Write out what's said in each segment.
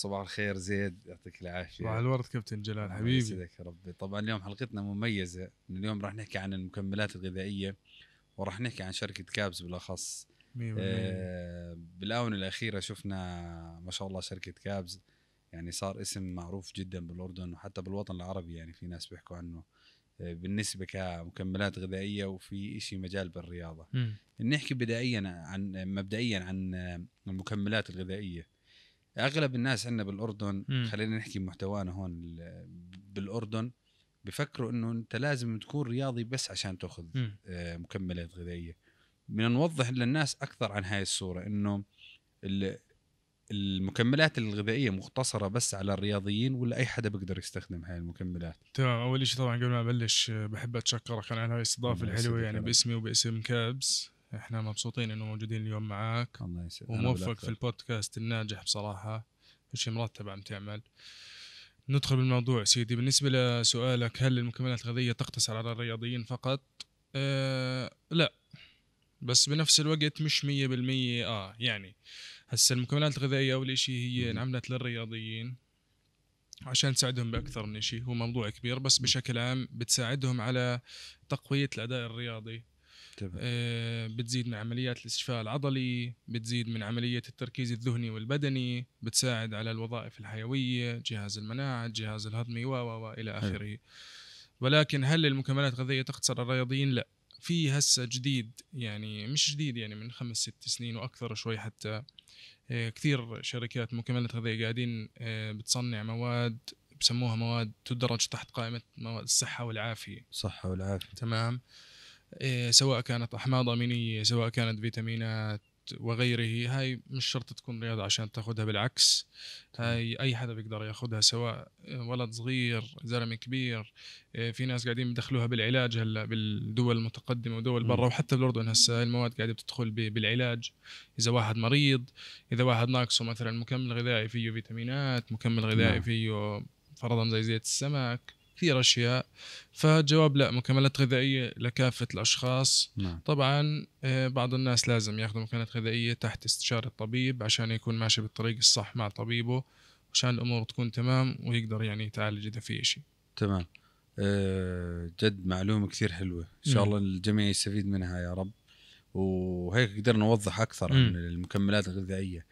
صباح الخير زيد يعطيك العافيه صباح الورد كابتن جلال حبيبي يسعدك يا ربي طبعا اليوم حلقتنا مميزه اليوم راح نحكي عن المكملات الغذائيه وراح نحكي عن شركه كابس بالاخص آه بالاونه الاخيره شفنا ما شاء الله شركه كابز يعني صار اسم معروف جدا بالاردن وحتى بالوطن العربي يعني في ناس بيحكوا عنه آه، بالنسبه كمكملات غذائيه وفي إشي مجال بالرياضه م. نحكي بدائيا عن مبدئيا عن آه، المكملات الغذائيه اغلب الناس عندنا بالاردن م. خلينا نحكي محتوانا هون بالاردن بفكروا انه انت لازم تكون رياضي بس عشان تاخذ آه، مكملات غذائيه بدنا نوضح للناس اكثر عن هاي الصوره انه المكملات الغذائيه مختصره بس على الرياضيين ولا اي حدا بيقدر يستخدم هاي المكملات تمام اول شيء طبعا قبل ما ابلش آه، بحب اتشكرك على هاي الاستضافه الحلوه يعني باسمي وباسم كابس احنا مبسوطين انه موجودين اليوم معاك الله يسعدك وموفق في البودكاست الناجح بصراحه شيء مرتب عم تعمل ندخل بالموضوع سيدي بالنسبة لسؤالك هل المكملات الغذية تقتصر على الرياضيين فقط؟ أه لا بس بنفس الوقت مش مية بالمية اه يعني هسا المكملات الغذائية أول شيء هي انعملت للرياضيين عشان تساعدهم بأكثر من شيء هو موضوع كبير بس بشكل عام بتساعدهم على تقوية الأداء الرياضي آه، بتزيد من عمليات الاستشفاء العضلي بتزيد من عملية التركيز الذهني والبدني بتساعد على الوظائف الحيوية جهاز المناعة الجهاز الهضمي و و إلى آخره ولكن هل المكملات الغذائية تختصر الرياضيين؟ لا في هسه جديد يعني مش جديد يعني من خمس ست سنين واكثر شوي حتى آه، كثير شركات مكملات غذائيه قاعدين آه، بتصنع مواد بسموها مواد تدرج تحت قائمه مواد الصحه والعافيه. الصحه والعافيه. تمام. إيه، سواء كانت احماض امينيه سواء كانت فيتامينات وغيره هاي مش شرط تكون رياضه عشان تاخذها بالعكس هاي اي حدا بيقدر ياخذها سواء ولد صغير زلمه كبير إيه، في ناس قاعدين بدخلوها بالعلاج هلا بالدول المتقدمه ودول برا وحتى بالاردن هسه المواد قاعده بتدخل بالعلاج اذا واحد مريض اذا واحد ناقصه مثلا مكمل غذائي فيه فيتامينات مكمل غذائي نعم. فيه فرضا زي زيت السمك كثير اشياء فالجواب لا مكملات غذائيه لكافه الاشخاص نعم. طبعا آه، بعض الناس لازم ياخذوا مكملات غذائيه تحت استشاره الطبيب عشان يكون ماشي بالطريق الصح مع طبيبه عشان الامور تكون تمام ويقدر يعني يتعالج اذا في شيء تمام أه جد معلومه كثير حلوه ان شاء الله الجميع يستفيد منها يا رب وهيك قدرنا نوضح اكثر عن المكملات الغذائيه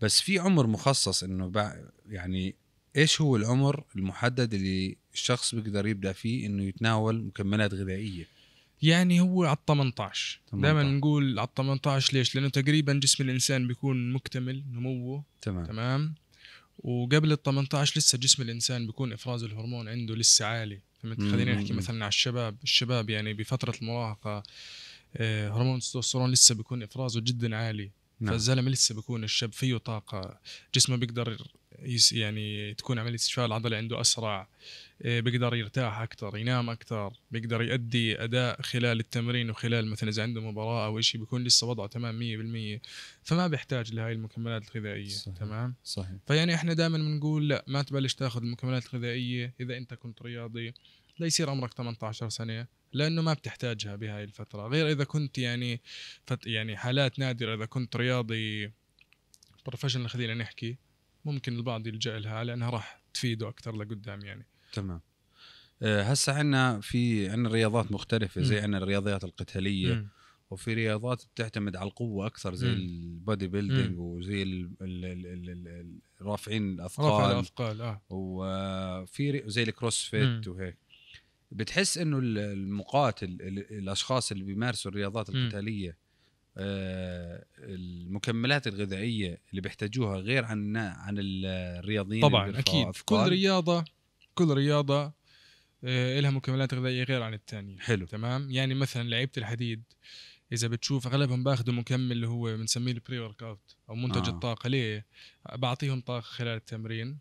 بس في عمر مخصص انه يعني ايش هو العمر المحدد اللي الشخص بيقدر يبدا فيه انه يتناول مكملات غذائيه يعني هو على 18 دائما نقول على 18 ليش؟ لانه تقريبا جسم الانسان بيكون مكتمل نموه تمام تمام وقبل ال 18 لسه جسم الانسان بيكون افراز الهرمون عنده لسه عالي فهمت خلينا نحكي مثلا على الشباب الشباب يعني بفتره المراهقه آه، هرمون التستوستيرون لسه بيكون افرازه جدا عالي نعم. فالزلمه لسه بيكون الشاب فيه طاقه جسمه بيقدر يعني تكون عمليه استشفاء العضله عنده اسرع آه، بيقدر يرتاح اكثر ينام اكثر بيقدر يؤدي اداء خلال التمرين وخلال مثلا اذا عنده مباراه او شيء بيكون لسه وضعه تمام 100% فما بيحتاج لهي المكملات الغذائيه صحيح. تمام صحيح فيعني احنا دائما بنقول لا ما تبلش تاخذ المكملات الغذائيه اذا انت كنت رياضي لا يصير عمرك 18 سنه لانه ما بتحتاجها بهاي الفتره غير اذا كنت يعني فت يعني حالات نادره اذا كنت رياضي بروفيشنال خلينا نحكي ممكن البعض يلجا لها لانها راح تفيده اكثر لقدام يعني تمام آه، هسه عندنا في عندنا رياضات مختلفه زي عندنا الرياضيات القتاليه م. وفي رياضات بتعتمد على القوه اكثر زي البودي بيلدينج وزي رافعين الاثقال رافع الاثقال اه وفي زي الكروسفيت وهيك بتحس انه المقاتل الاشخاص اللي بيمارسوا الرياضات القتاليه آه، المكملات الغذائيه اللي بيحتاجوها غير عن عن الرياضيين طبعا اكيد كل رياضه كل رياضه آه، لها مكملات غذائيه غير عن الثانيه حلو تمام يعني مثلا لعيبه الحديد اذا بتشوف اغلبهم باخذوا مكمل اللي هو بنسميه البري ورك اوت او منتج آه. الطاقه ليه بعطيهم طاقه خلال التمرين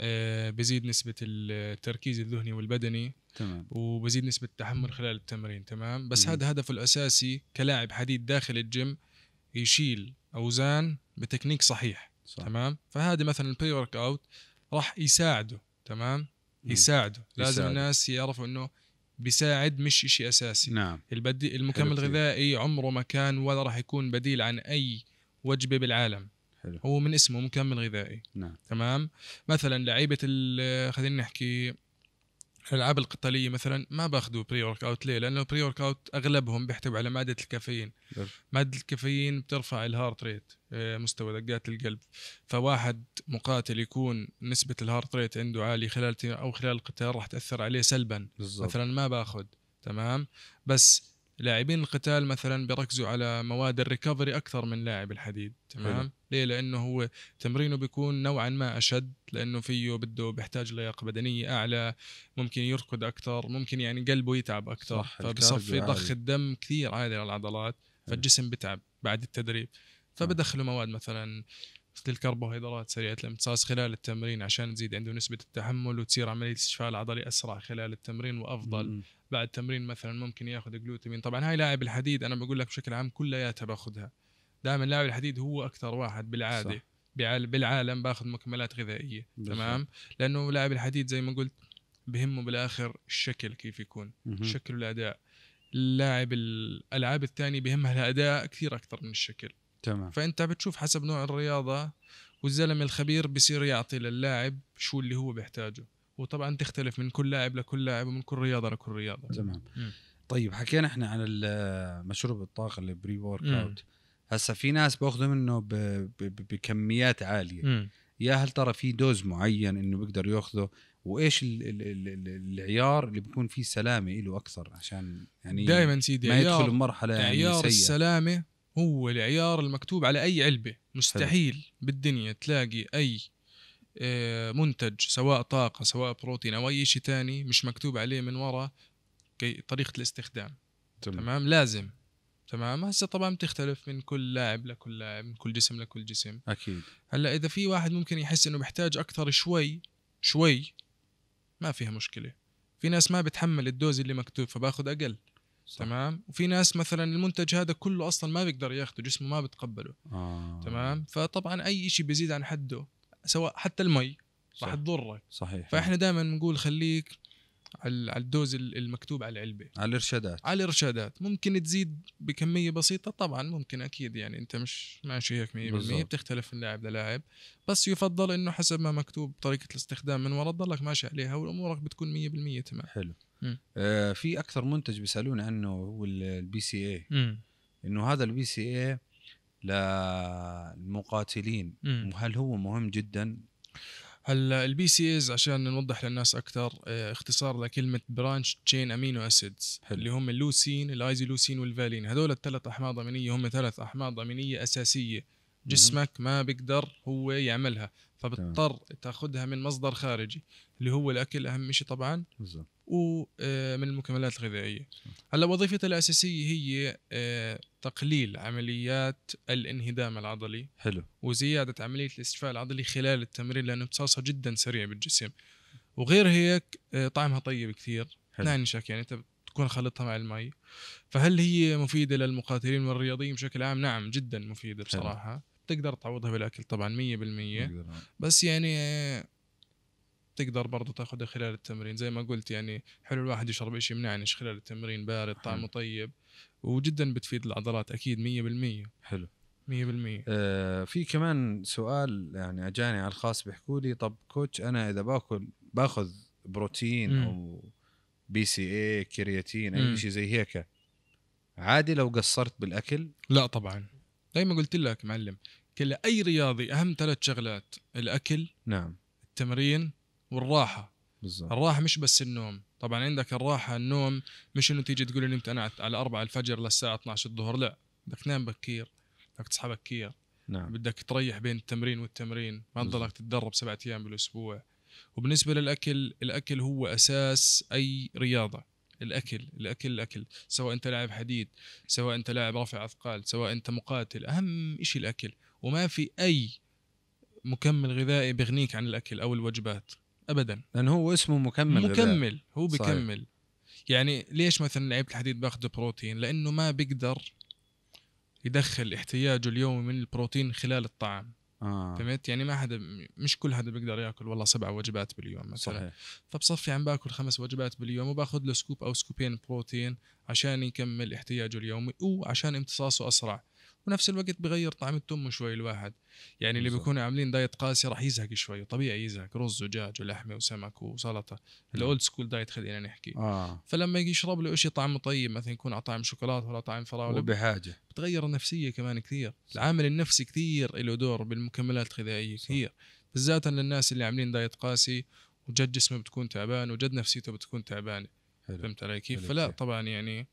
آه، بزيد نسبة التركيز الذهني والبدني تمام وبزيد نسبة التحمل خلال التمرين تمام بس هذا هدفه الأساسي كلاعب حديد داخل الجيم يشيل أوزان بتكنيك صحيح صح. تمام فهذا مثلا البري ورك أوت راح يساعده تمام يساعده يساعده لازم يساعد. الناس يعرفوا أنه بيساعد مش شيء اساسي نعم البدي المكمل الغذائي عمره ما كان ولا راح يكون بديل عن اي وجبه بالعالم حلو. هو من اسمه مكمل غذائي نعم. تمام مثلا لعيبه خلينا نحكي الالعاب القتاليه مثلا ما باخذوا بري ورك اوت ليه؟ لانه البري ورك اوت اغلبهم بيحتوي على ماده الكافيين ماده الكافيين بترفع الهارت آه، ريت مستوى دقات القلب فواحد مقاتل يكون نسبه الهارت ريت عنده عالي خلال او خلال القتال راح تاثر عليه سلبا بالزبط. مثلا ما باخذ تمام بس لاعبين القتال مثلا بيركزوا على مواد الريكفري اكثر من لاعب الحديد تمام حلو. ليه لانه هو تمرينه بيكون نوعا ما اشد لانه فيه بده بيحتاج لياقه بدنيه اعلى ممكن يركض اكثر ممكن يعني قلبه يتعب اكثر فبصفي ضخ الدم كثير عالي على العضلات فالجسم بتعب بعد التدريب فبدخلوا مواد مثلا مثل الكربوهيدرات سريعه الامتصاص خلال التمرين عشان تزيد عنده نسبه التحمل وتصير عمليه الاستشفاء العضلي اسرع خلال التمرين وافضل بعد تمرين مثلا ممكن ياخذ جلوتامين طبعا هاي لاعب الحديد انا بقول لك بشكل عام كلياتها باخذها دائما لاعب الحديد هو اكثر واحد بالعاده بالعالم باخذ مكملات غذائيه بالفعل. تمام لانه لاعب الحديد زي ما قلت بهمه بالاخر الشكل كيف يكون مهم. الشكل والاداء اللاعب الالعاب الثانيه بهمها الاداء كثير اكثر من الشكل تمام فانت بتشوف حسب نوع الرياضه والزلمه الخبير بصير يعطي للاعب شو اللي هو بيحتاجه وطبعا تختلف من كل لاعب لكل لاعب ومن كل رياضه لكل رياضه تمام طيب حكينا احنا عن مشروب الطاقه البري ورك اوت هسه في ناس باخذوا منه ب... ب... بكميات عاليه مم. يا هل ترى في دوز معين انه بيقدر ياخذه وايش الـ الـ الـ العيار اللي بيكون فيه سلامه له اكثر عشان يعني دائما سيدي ما يدخل بمرحله يعني عيار سيئة. السلامه هو العيار المكتوب على اي علبه مستحيل حلو. بالدنيا تلاقي اي آه، منتج سواء طاقه سواء بروتين او اي شيء ثاني مش مكتوب عليه من وراء طريقه الاستخدام تمام, تمام؟ لازم تمام هسه طبعا بتختلف من كل لاعب لكل لاعب من كل جسم لكل جسم اكيد هلا اذا في واحد ممكن يحس انه بحتاج اكثر شوي شوي ما فيها مشكله في ناس ما بتحمل الدوز اللي مكتوب فباخذ اقل صح. تمام وفي ناس مثلا المنتج هذا كله اصلا ما بيقدر ياخذه جسمه ما بتقبله آه. تمام فطبعا اي شيء بيزيد عن حده سواء حتى المي راح تضرك صحيح فاحنا دائما بنقول خليك على الدوز المكتوب على العلبه على الارشادات على الارشادات ممكن تزيد بكميه بسيطه طبعا ممكن اكيد يعني انت مش ماشي هيك 100% بتختلف من لاعب للاعب بس يفضل انه حسب ما مكتوب طريقه الاستخدام من ورا تضلك ماشي عليها وامورك بتكون 100% تمام حلو آه في اكثر منتج بيسالوني عنه هو البي سي اي انه هذا البي سي اي للمقاتلين وهل هو مهم جدا هلا البي سي ايز عشان نوضح للناس اكثر آه، اختصار لكلمه برانش تشين امينو اسيدز اللي هم اللوسين الايزولوسين والفالين هذول الثلاث احماض امينيه هم ثلاث احماض امينيه اساسيه جسمك ما بيقدر هو يعملها فبضطر تاخذها من مصدر خارجي اللي هو الاكل اهم شيء طبعا بالزبط. ومن آه، المكملات الغذائيه. هلا وظيفتها الاساسيه هي آه، تقليل عمليات الانهدام العضلي حلو وزياده عمليه الاستشفاء العضلي خلال التمرين لانه امتصاصها جدا سريع بالجسم. وغير هيك آه، طعمها طيب كثير نعنشك يعني انت تكون خلطها مع المي فهل هي مفيده للمقاتلين والرياضيين بشكل عام نعم جدا مفيده بصراحه حلو. تقدر تعوضها بالاكل طبعا 100% بس يعني تقدر برضه تاخذها خلال التمرين زي ما قلت يعني حلو الواحد يشرب شيء منعنش خلال التمرين بارد طعمه طيب وجدا بتفيد العضلات اكيد 100% حلو 100% آه في كمان سؤال يعني اجاني على الخاص بيحكوا لي طب كوتش انا اذا باكل باخذ بروتين م. او بي سي اي كرياتين اي شيء زي هيك عادي لو قصرت بالاكل؟ لا طبعا زي ما قلت لك معلم كل اي رياضي اهم ثلاث شغلات الاكل نعم التمرين والراحه بالزبط. الراحه مش بس النوم طبعا عندك الراحه النوم مش انه تيجي تقول لي نمت انا على 4 الفجر للساعه 12 الظهر لا بدك تنام بكير بدك تصحى بكير نعم. بدك تريح بين التمرين والتمرين ما تضلك تتدرب سبعة ايام بالاسبوع وبالنسبه للاكل الاكل هو اساس اي رياضه الاكل الاكل الاكل سواء انت لاعب حديد سواء انت لاعب رفع اثقال سواء انت مقاتل اهم شيء الاكل وما في اي مكمل غذائي بيغنيك عن الاكل او الوجبات ابدا لانه هو اسمه مكمل مكمل غذاء. هو بيكمل صحيح. يعني ليش مثلا لعيبه الحديد باخذوا بروتين لانه ما بيقدر يدخل احتياجه اليومي من البروتين خلال الطعام آه. فهمت يعني ما حدا مش كل حدا بيقدر ياكل والله سبع وجبات باليوم مثلا صحيح. فبصفي عم باكل خمس وجبات باليوم وباخذ له سكوب او سكوبين بروتين عشان يكمل احتياجه اليومي وعشان امتصاصه اسرع ونفس الوقت بغير طعم التم شوي الواحد يعني اللي بيكونوا عاملين دايت قاسي راح يزهق شوي طبيعي يزهق رز ودجاج ولحمه وسمك وسلطه الاولد سكول نعم. دايت خلينا نحكي آه. فلما يشرب له شيء طعمه طيب مثلا يكون على طعم شوكولاته ولا طعم فراوله بحاجه بتغير النفسيه كمان كثير العامل النفسي كثير له دور بالمكملات الغذائيه كثير بالذات للناس اللي عاملين دايت قاسي وجد جسمه بتكون تعبان وجد نفسيته بتكون تعبانه فهمت علي كيف؟ فلا طبعا يعني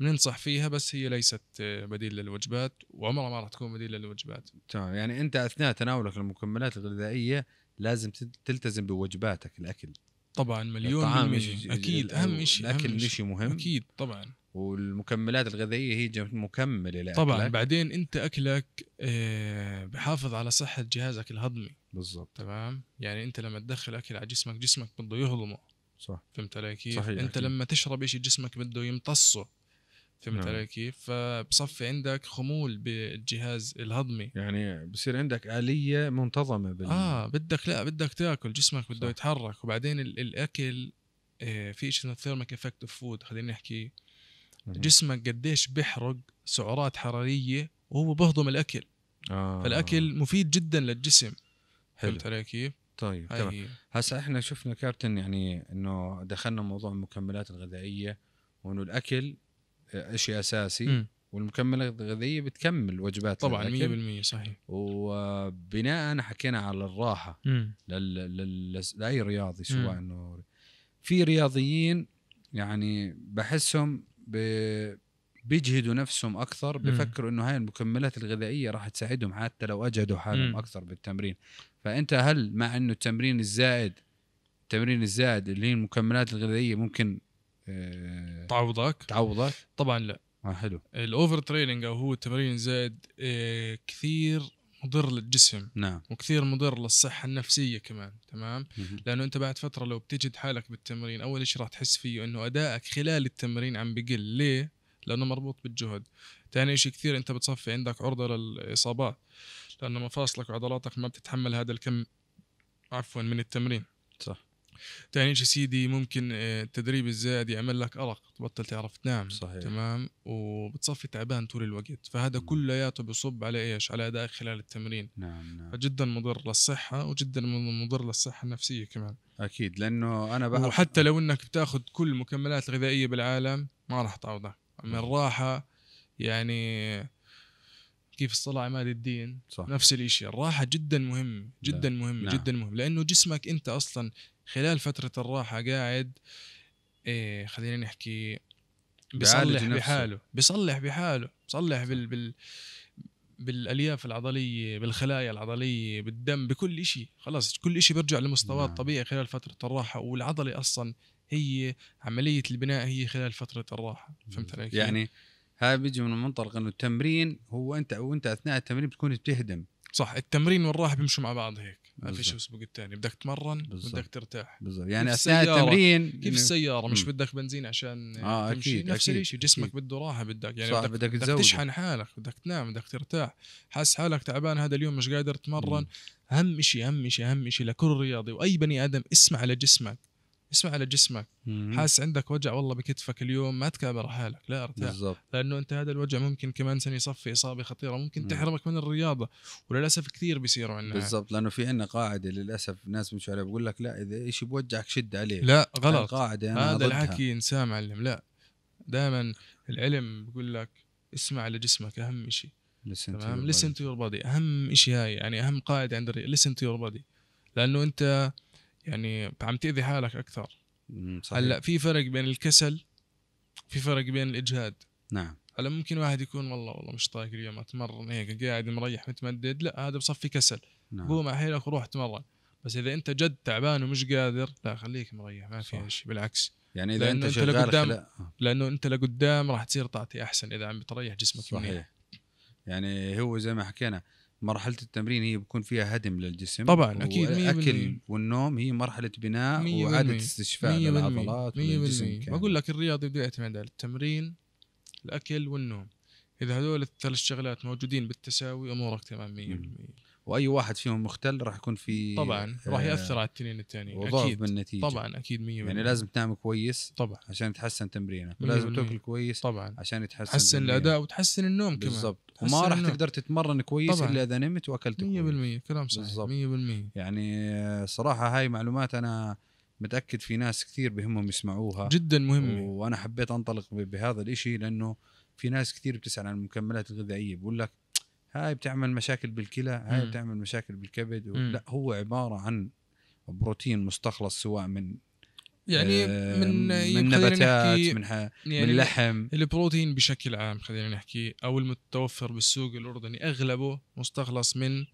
بننصح فيها بس هي ليست آه، بديل للوجبات وعمرها ما راح تكون بديل للوجبات تمام يعني انت اثناء تناولك للمكملات الغذائيه لازم تلتزم بوجباتك الاكل طبعا مليون بالمية اكيد اهم شيء الاكل شيء مهم اكيد طبعا والمكملات الغذائيه هي مكمله لاكلك طبعا بعدين انت اكلك آه، بحافظ على صحه جهازك الهضمي بالضبط تمام يعني انت لما تدخل اكل على جسمك جسمك بده يهضمه صح فهمت علي كيف؟ صحيح انت أكيد. لما تشرب شيء جسمك بده يمتصه فهمت نعم. علي كيف؟ فبصفي عندك خمول بالجهاز الهضمي يعني بصير عندك آلية منتظمة بال... اه بدك لا بدك تاكل جسمك بده يتحرك وبعدين الاكل آه، في شيء اسمه ثيرمك افكت اوف فود خلينا نحكي جسمك قديش بيحرق سعرات حرارية وهو بهضم الاكل آه. فالاكل مفيد جدا للجسم حلو. فهمت علي كيف؟ طيب تمام هسا احنا شفنا كابتن يعني انه دخلنا موضوع المكملات الغذائيه وانه الاكل شيء اساسي م. والمكملات الغذائيه بتكمل وجبات طبعا 100% صحيح وبناء حكينا على الراحه لل... لل... لاي رياضي سواء انه في رياضيين يعني بحسهم ب... بيجهدوا نفسهم اكثر بفكروا انه هاي المكملات الغذائيه راح تساعدهم حتى لو اجهدوا حالهم م. اكثر بالتمرين فانت هل مع انه التمرين الزائد التمرين الزائد اللي هي المكملات الغذائيه ممكن آه، تعوضك تعوضك طبعا لا آه حلو الاوفر تريننج او هو التمرين زائد آه كثير مضر للجسم نعم وكثير مضر للصحه النفسيه كمان تمام مم. لانه انت بعد فتره لو بتجد حالك بالتمرين اول شيء راح تحس فيه انه ادائك خلال التمرين عم بقل ليه لانه مربوط بالجهد ثاني شيء كثير انت بتصفي عندك عرضه للاصابات لانه مفاصلك وعضلاتك ما بتتحمل هذا الكم عفوا من التمرين صح ثاني شيء سيدي ممكن آه، التدريب الزائد يعمل لك ارق تبطل تعرف تنام صحيح. تمام وبتصفي تعبان طول الوقت فهذا كلياته بصب على ايش على ادائك خلال التمرين نعم نعم فجدا مضر للصحه وجدا مضر للصحه النفسيه كمان اكيد لانه انا بعرف وحتى لو انك بتاخذ كل المكملات الغذائيه بالعالم ما راح تعوضك من الراحه نعم. يعني كيف الصلاه عماد الدين صح. نفس الشيء الراحه جدا مهم جدا نعم. مهم لا. نعم. جدا مهم لانه جسمك انت اصلا خلال فتره الراحه قاعد إيه خلينا نحكي بيصلح بحاله بيصلح بحاله بيصلح بال, بال بالالياف العضليه بالخلايا العضليه بالدم بكل شيء خلاص كل شيء بيرجع لمستواه نعم. الطبيعي خلال فتره الراحه والعضله اصلا هي عمليه البناء هي خلال فتره الراحه فهمت علي يعني هذا بيجي من منطلق انه التمرين هو انت وانت اثناء التمرين بتكون بتهدم صح التمرين والراحه بيمشوا مع بعض هيك ما فيش بسبق الثاني بدك تمرن بدك ترتاح بالزبط. يعني اثناء التمرين كيف السياره مش بدك بنزين عشان آه تمشي أكيد. نفس الشيء جسمك بده راحه بدك يعني صح. بدك, بدك, بدك تشحن حالك بدك تنام بدك ترتاح حاسس حالك تعبان هذا اليوم مش قادر تمرن اهم شيء اهم شيء اهم شيء لكل رياضي واي بني ادم اسمع لجسمك اسمع على جسمك مم. حاسس عندك وجع والله بكتفك اليوم ما تكابر حالك لا ارتاح بالزبط. لانه انت هذا الوجع ممكن كمان سنه يصفي اصابه خطيره ممكن مم. تحرمك من الرياضه وللاسف كثير بيصيروا عندنا بالضبط لانه في عندنا قاعده للاسف ناس مش عليها بقول لك لا اذا شيء بوجعك شد عليه لا غلط قاعده أنا هذا الحكي انساه معلم لا دائما العلم بقول لك اسمع على جسمك اهم شيء تمام تو يور بادي اهم شيء هاي يعني اهم قاعده عند لسن تو يور بادي لانه انت يعني عم تاذي حالك اكثر هلا في فرق بين الكسل في فرق بين الاجهاد نعم هلا ممكن واحد يكون والله والله مش طايق اليوم اتمرن هيك قاعد مريح متمدد لا هذا بصفي كسل نعم. قوم على حيلك وروح اتمرن بس اذا انت جد تعبان ومش قادر لا خليك مريح ما في شيء بالعكس يعني اذا انت شغال لقدام خلق... لانه انت لقدام راح تصير تعطي احسن اذا عم بتريح جسمك صحيح منيح. يعني هو زي ما حكينا مرحله التمرين هي بيكون فيها هدم للجسم طبعا اكيد الاكل والنوم هي مرحله بناء واعاده استشفاء للعضلات وللجسم بقول لك الرياضي بده يعتمد على التمرين الاكل والنوم اذا هذول الثلاث شغلات موجودين بالتساوي امورك تمام 100% واي واحد فيهم مختل راح يكون في طبعا آه راح ياثر على التنين الثانيين اكيد بالنتيجه طبعا اكيد 100% يعني لازم تنام كويس طبعا عشان تحسن تمرينك ولازم تاكل كويس طبعا عشان يتحسن تحسن الاداء وتحسن النوم كمان بالضبط وما راح تقدر تتمرن كويس طبعًا. الا اذا نمت واكلت 100% كلام صحيح 100% يعني آه، صراحه هاي معلومات انا متاكد في ناس كثير بهمهم يسمعوها جدا مهمه وانا حبيت انطلق بهذا الإشي لانه في ناس كثير بتسال عن المكملات الغذائيه بقول لك هاي بتعمل مشاكل بالكلى هاي م. بتعمل مشاكل بالكبد و... لا هو عباره عن بروتين مستخلص سواء من يعني آه، من من يعني نباتات من, يعني من لحم البروتين بشكل عام خلينا نحكي او المتوفر بالسوق الاردني اغلبه مستخلص من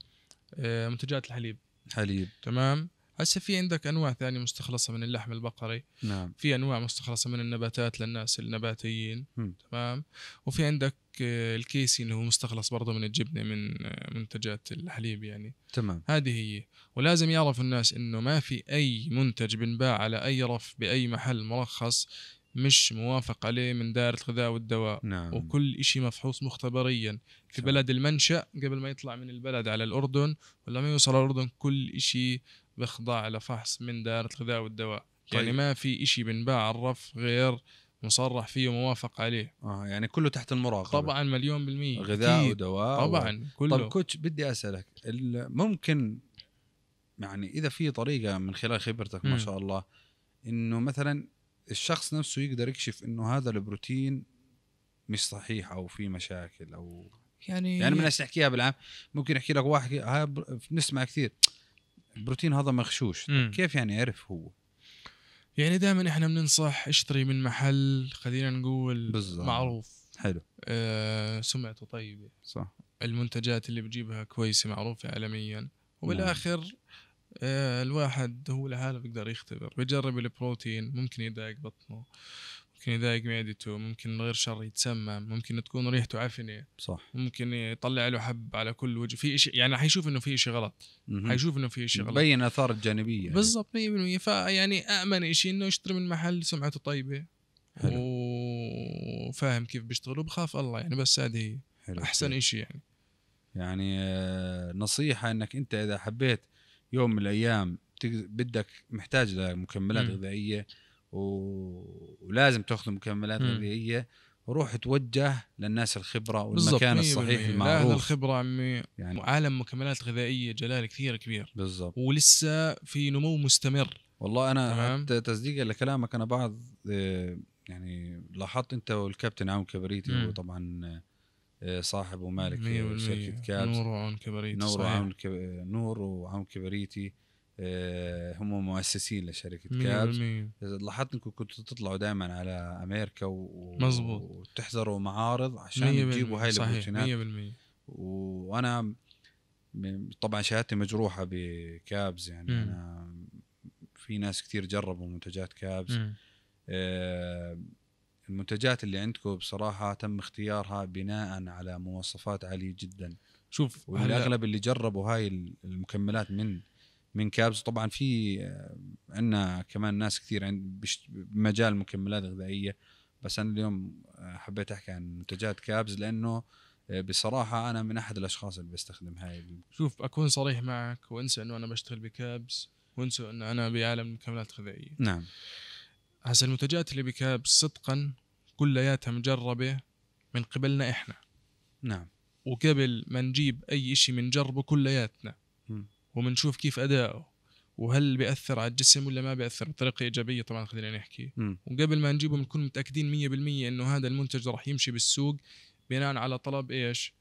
آه، منتجات الحليب حليب تمام هسه في عندك انواع ثانيه مستخلصه من اللحم البقري نعم في انواع مستخلصه من النباتات للناس النباتيين م. تمام وفي عندك آه، الكيسي اللي هو مستخلص برضه من الجبنه من آه، منتجات الحليب يعني تمام هذه هي ولازم يعرف الناس انه ما في اي منتج بنباع على اي رف باي محل مرخص مش موافق عليه من دائرة الغذاء والدواء نعم. وكل شيء مفحوص مختبريا في صح. بلد المنشأ قبل ما يطلع من البلد على الأردن ولما يوصل الأردن كل شيء بخضع لفحص من دائرة الغذاء والدواء يعني طيب. يعني ما في شيء بنباع على الرف غير مصرح فيه وموافق عليه اه يعني كله تحت المراقبه طبعا مليون بالمية غذاء أكيد. ودواء طبعا و... كله طب كوتش بدي اسالك ممكن يعني اذا في طريقه من خلال خبرتك م. ما شاء الله انه مثلا الشخص نفسه يقدر يكشف انه هذا البروتين مش صحيح او في مشاكل او يعني يعني من احكيها بالعام ممكن احكي لك واحد آه، بنسمع كثير البروتين هذا مغشوش طيب كيف يعني يعرف هو يعني دائما احنا بننصح اشتري من محل خلينا نقول بالزبط. معروف حلو آه سمعته طيبه صح المنتجات اللي بجيبها كويسه معروفه عالميا وبالاخر آه، الواحد هو لحاله بيقدر يختبر بيجرب البروتين ممكن يضايق بطنه ممكن يضايق معدته ممكن غير شر يتسمم ممكن تكون ريحته عفنه صح ممكن يطلع له حب على كل وجه في شيء يعني حيشوف انه في شيء غلط حيشوف انه في شيء غلط بين اثار الجانبيه يعني. بالضبط 100% يعني. فيعني امن شيء انه يشتري من محل سمعته طيبه حلو. وفاهم كيف بيشتغل وبخاف الله يعني بس هذه هي حلو. احسن شيء يعني يعني آه، نصيحه انك انت اذا حبيت يوم من الايام بدك محتاج لمكملات غذائيه ولازم تاخذ مكملات غذائيه وروح توجه للناس الخبره والمكان الصحيح المعروف لا الخبره عمي يعني وعالم مكملات غذائيه جلال كثير كبير بالضبط ولسه في نمو مستمر والله انا حتى تصديقا لكلامك انا بعض آه، يعني لاحظت انت والكابتن عون كبريتي وطبعا آه، صاحب ومالك شركه آه، كابس نور وعون كبريتي نور وعون كب... نور وعون كبريتي آه، هم مؤسسين لشركه كابس لاحظت انكم كنتوا تطلعوا دائما على امريكا و... مزبوط وتحضروا معارض عشان تجيبوا هاي البروتينات 100% وانا طبعا شهادتي مجروحه بكابز يعني مم. انا في ناس كثير جربوا منتجات كابز مم. المنتجات اللي عندكم بصراحه تم اختيارها بناء على مواصفات عاليه جدا شوف الاغلب اللي جربوا هاي المكملات من من كابز طبعا في آه، عندنا كمان ناس كثير عند بمجال المكملات الغذائيه بس انا اليوم آه، حبيت احكي عن منتجات كابز لانه آه، بصراحه انا من احد الاشخاص اللي بستخدم هاي شوف اكون صريح معك وانسى انه انا بشتغل بكابز وانسى انه انا بعالم المكملات الغذائيه نعم هسه المنتجات اللي بكاب صدقا كلياتها مجربه من قبلنا احنا نعم وقبل ما نجيب اي شيء بنجربه كلياتنا وبنشوف كيف اداؤه وهل بياثر على الجسم ولا ما بياثر بطريقه ايجابيه طبعا خلينا نحكي م. وقبل ما نجيبه بنكون متاكدين 100% انه هذا المنتج راح يمشي بالسوق بناء على طلب ايش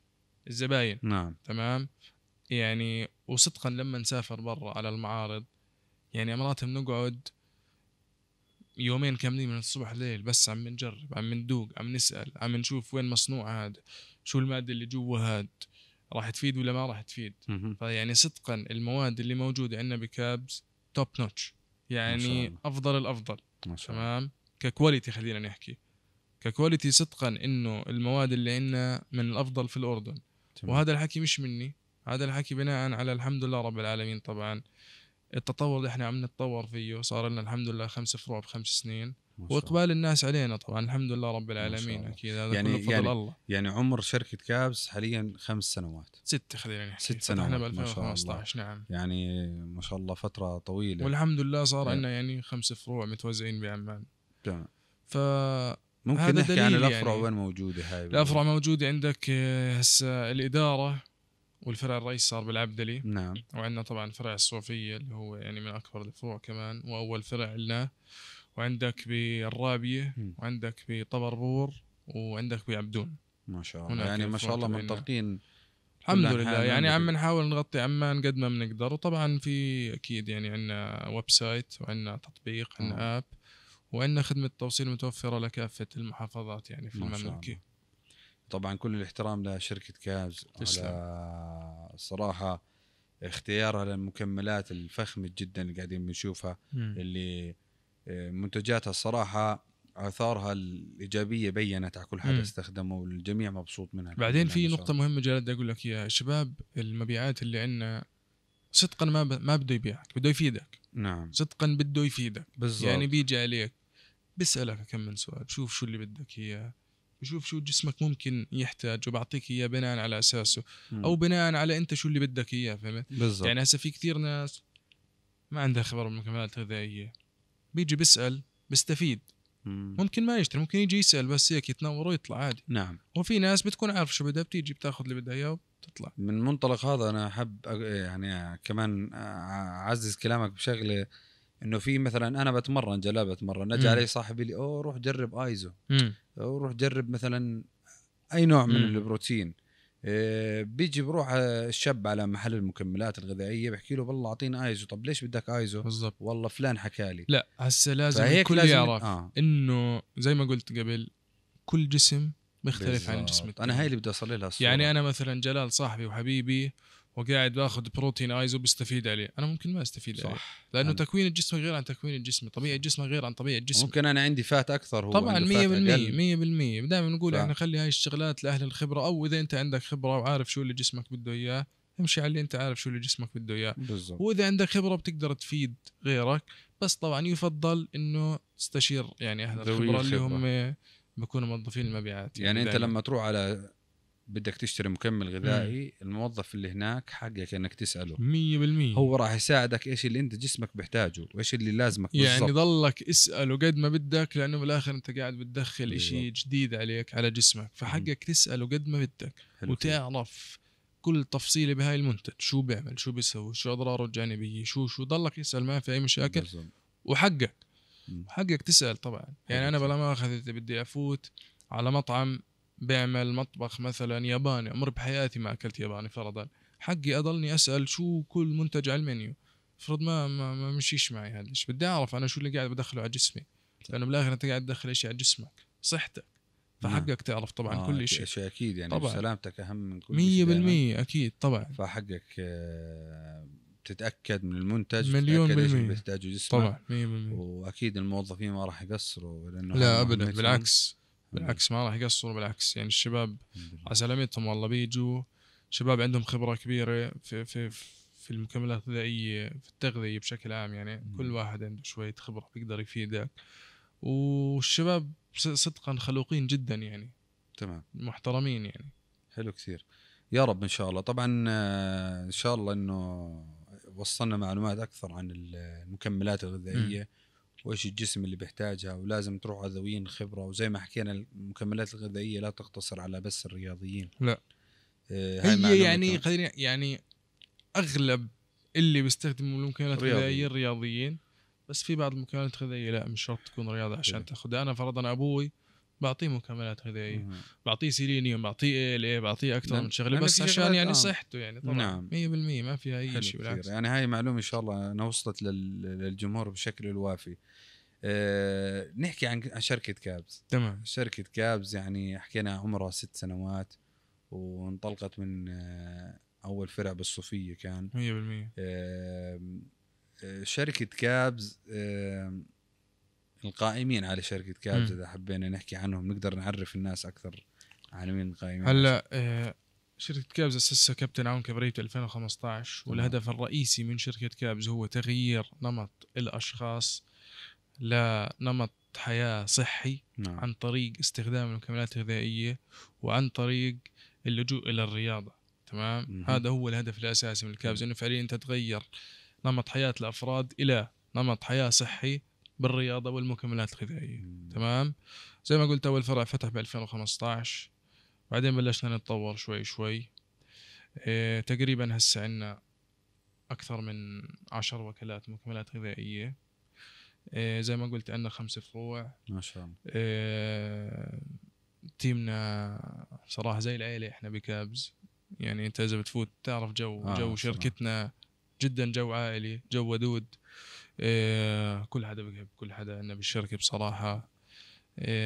الزباين نعم تمام يعني وصدقا لما نسافر برا على المعارض يعني مرات بنقعد يومين كاملين من الصبح ليل بس عم نجرب عم ندوق عم نسال عم نشوف وين مصنوع هذا شو الماده اللي جوا هاد راح تفيد ولا ما راح تفيد فيعني صدقا المواد اللي موجوده عندنا بكابز توب نوتش يعني افضل الافضل تمام ككواليتي خلينا نحكي ككواليتي صدقا انه المواد اللي عندنا من الافضل في الاردن تمام. وهذا الحكي مش مني هذا الحكي بناء على الحمد لله رب العالمين طبعا التطور اللي احنا عم نتطور فيه صار لنا الحمد لله خمس فروع بخمس سنين واقبال الناس علينا طبعا الحمد لله رب العالمين اكيد هذا يعني كله فضل يعني الله يعني عمر شركه كابس حاليا خمس سنوات ست خلينا نحكي يعني. ست سنوات احنا ب 2015 نعم يعني ما شاء الله فتره طويله والحمد لله صار يعني عندنا يعني خمس فروع متوزعين بعمان تمام ف ممكن نحكي عن الافرع يعني وين موجوده هاي الافرع موجوده عندك آه، هسه الاداره والفرع الرئيسي صار بالعبدلي نعم وعندنا طبعا فرع الصوفيه اللي هو يعني من اكبر الفروع كمان واول فرع لنا وعندك بالرابيه وعندك بطبربور وعندك بعبدون ما شاء الله يعني ما شاء الله منطلقين الحمد لله نعم، يعني نعم. عم نحاول نغطي عمان قد ما بنقدر وطبعا في اكيد يعني عندنا ويب سايت وعندنا تطبيق عندنا آه. اب وعندنا خدمه توصيل متوفره لكافه المحافظات يعني في المملكه طبعا كل الاحترام لشركه كاز على الصراحه اختيارها للمكملات الفخمه جدا اللي قاعدين بنشوفها اللي آه، منتجاتها الصراحه اثارها الايجابيه بينت على كل حدا استخدمه والجميع مبسوط منها بعدين في نقطه مهمه جلال اقول لك اياها الشباب المبيعات اللي عندنا صدقا ما ب... ما بده يبيعك بده يفيدك نعم صدقا بده يفيدك بالزبط. يعني بيجي عليك بيسالك كم من سؤال شوف شو اللي بدك اياه بشوف شو جسمك ممكن يحتاج وبعطيك اياه بناء على اساسه مم. او بناء على انت شو اللي بدك اياه فهمت بالزبط. يعني هسه في كثير ناس ما عندها خبر بالمكملات الغذائيه بيجي بيسال بيستفيد مم. ممكن ما يشتري ممكن يجي يسال بس هيك يتنور ويطلع عادي نعم وفي ناس بتكون عارف شو بدها بتيجي بتاخذ اللي بدها اياه وبتطلع من منطلق هذا انا احب يعني كمان اعزز كلامك بشغله انه في مثلا انا بتمرن جلابه بتمرن اجي علي صاحبي لي اوه روح جرب ايزو أو روح جرب مثلا اي نوع من البروتين آه، بيجي بروح الشاب على محل المكملات الغذائيه بحكي له والله اعطينا ايزو طب ليش بدك ايزو بالضبط والله فلان حكى لي لا هسه لازم الكل لازم يعرف آه. انه زي ما قلت قبل كل جسم بيختلف بالزبط. عن جسم انا هاي اللي بدي اصلي لها الصورة. يعني انا مثلا جلال صاحبي وحبيبي وقاعد باخذ بروتين ايز وبستفيد عليه انا ممكن ما استفيد صح. عليه لانه أنا. يعني تكوين الجسم غير عن تكوين الجسم طبيعه الجسم غير عن طبيعه الجسم ممكن انا عندي فات اكثر هو طبعا 100% 100% دائما نقول احنا نخلي هاي الشغلات لاهل الخبره او اذا انت عندك خبره وعارف شو اللي جسمك بده اياه امشي على اللي انت عارف شو اللي جسمك بده اياه بالزبط. واذا عندك خبره بتقدر تفيد غيرك بس طبعا يفضل انه تستشير يعني اهل الخبره اللي هم بيكونوا موظفين المبيعات يعني, يعني انت لما تروح على بدك تشتري مكمل غذائي مم. الموظف اللي هناك حقك انك تساله 100% هو راح يساعدك ايش اللي انت جسمك بيحتاجه وايش اللي لازمك يعني بالضبط يعني ضلك اساله قد ما بدك لانه بالاخر انت قاعد بتدخل شيء جديد عليك على جسمك فحقك تساله قد ما بدك وتعرف كل تفصيله بهاي المنتج شو بيعمل شو بيسوي شو اضراره الجانبيه شو شو ضلك اسال ما في اي مشاكل بالزبط. وحقك مم. حقك تسال طبعا يعني انا بلا ما مؤاخذه بدي افوت على مطعم بيعمل مطبخ مثلا ياباني عمر بحياتي ما اكلت ياباني فرضا حقي اضلني اسال شو كل منتج على المنيو فرض ما ما, ما مشيش معي هذا ايش بدي اعرف انا شو اللي قاعد بدخله على جسمي لانه بالاخر انت قاعد تدخل شيء على جسمك صحتك فحقك نعم. تعرف طبعا آه كل شيء شيء اكيد يعني طبعا. سلامتك اهم من كل شيء 100% يعني. اكيد طبعا فحقك آه، تتاكد من المنتج مليون بالمية ايش بيحتاجه جسمك طبعا 100% واكيد الموظفين ما راح يقصروا لانه لا ابدا بالعكس بالعكس ما راح يقصروا بالعكس يعني الشباب على سلامتهم والله بيجوا شباب عندهم خبره كبيره في في في المكملات الغذائيه في التغذيه بشكل عام يعني كل واحد عنده شويه خبره بيقدر يفيدك والشباب صدقا خلوقين جدا يعني تمام محترمين يعني حلو كثير يا رب ان شاء الله طبعا آه، ان شاء الله انه وصلنا معلومات اكثر عن المكملات الغذائيه م. وايش الجسم اللي بيحتاجها ولازم تروح على ذويين خبره وزي ما حكينا المكملات الغذائيه لا تقتصر على بس الرياضيين لا آه هي يعني خلينا يعني اغلب اللي بيستخدموا المكملات الغذائيه الرياضيين بس في بعض المكملات الغذائيه لا مش شرط تكون رياضه عشان إيه. تاخذها انا فرضا ابوي بعطيه مكملات غذائيه بعطيه سيلينيوم بعطيه ال إيه، إيه، بعطيه اكثر من شغله بس عشان يعني آه. صحته يعني طبعا نعم. 100% ما فيها اي شيء بالعكس يعني هاي معلومه ان شاء الله انا وصلت للجمهور بشكل الوافي آه، نحكي عن شركه كابز تمام شركه كابز يعني حكينا عمرها ست سنوات وانطلقت من آه، اول فرع بالصوفيه كان 100% آه، شركه كابز القائمين على شركه كابز اذا حبينا نحكي عنهم نقدر نعرف الناس اكثر عن مين القائمين هلا شركة كابز أسسها كابتن عون كبريت 2015 والهدف الرئيسي من شركة كابز هو تغيير نمط الأشخاص لنمط حياه صحي نعم. عن طريق استخدام المكملات الغذائيه وعن طريق اللجوء الى الرياضه تمام مم. هذا هو الهدف الاساسي من الكابز انه فعليا انت تغير نمط حياه الافراد الى نمط حياه صحي بالرياضه والمكملات الغذائيه مم. تمام زي ما قلت اول فرع فتح ب 2015 بعدين بلشنا نتطور شوي شوي إيه تقريبا هسه عندنا اكثر من عشر وكالات مكملات غذائيه آه، زي ما قلت عندنا خمس فروع ما شاء الله آه، تيمنا صراحه زي العيله احنا بكابز يعني انت اذا بتفوت تعرف جو آه جو شركتنا جدا جو عائلي جو ودود آه، كل حدا بيحب كل حدا عندنا بالشركه بصراحه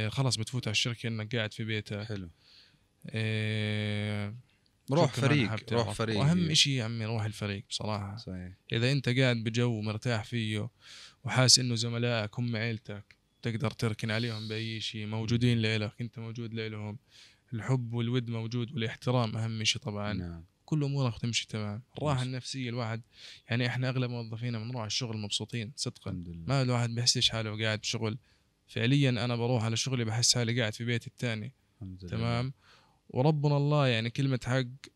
خلاص بتفوت على الشركه انك قاعد في بيتك حلو روح فريق روح فريق واهم شيء يا عمي روح الفريق بصراحه صحيح اذا انت قاعد بجو مرتاح فيه وحاس انه زملائك هم عيلتك تقدر تركن عليهم باي شيء موجودين لإلك انت موجود لإلهم الحب والود موجود والاحترام اهم شيء طبعا نعم. كل امورك تمشي تمام الراحه النفسيه الواحد يعني احنا اغلب موظفينا بنروح على الشغل مبسوطين صدقا ما الواحد بيحسش حاله قاعد بشغل فعليا انا بروح على شغلي بحس حالي قاعد في بيتي الثاني تمام وربنا الله يعني كلمه حق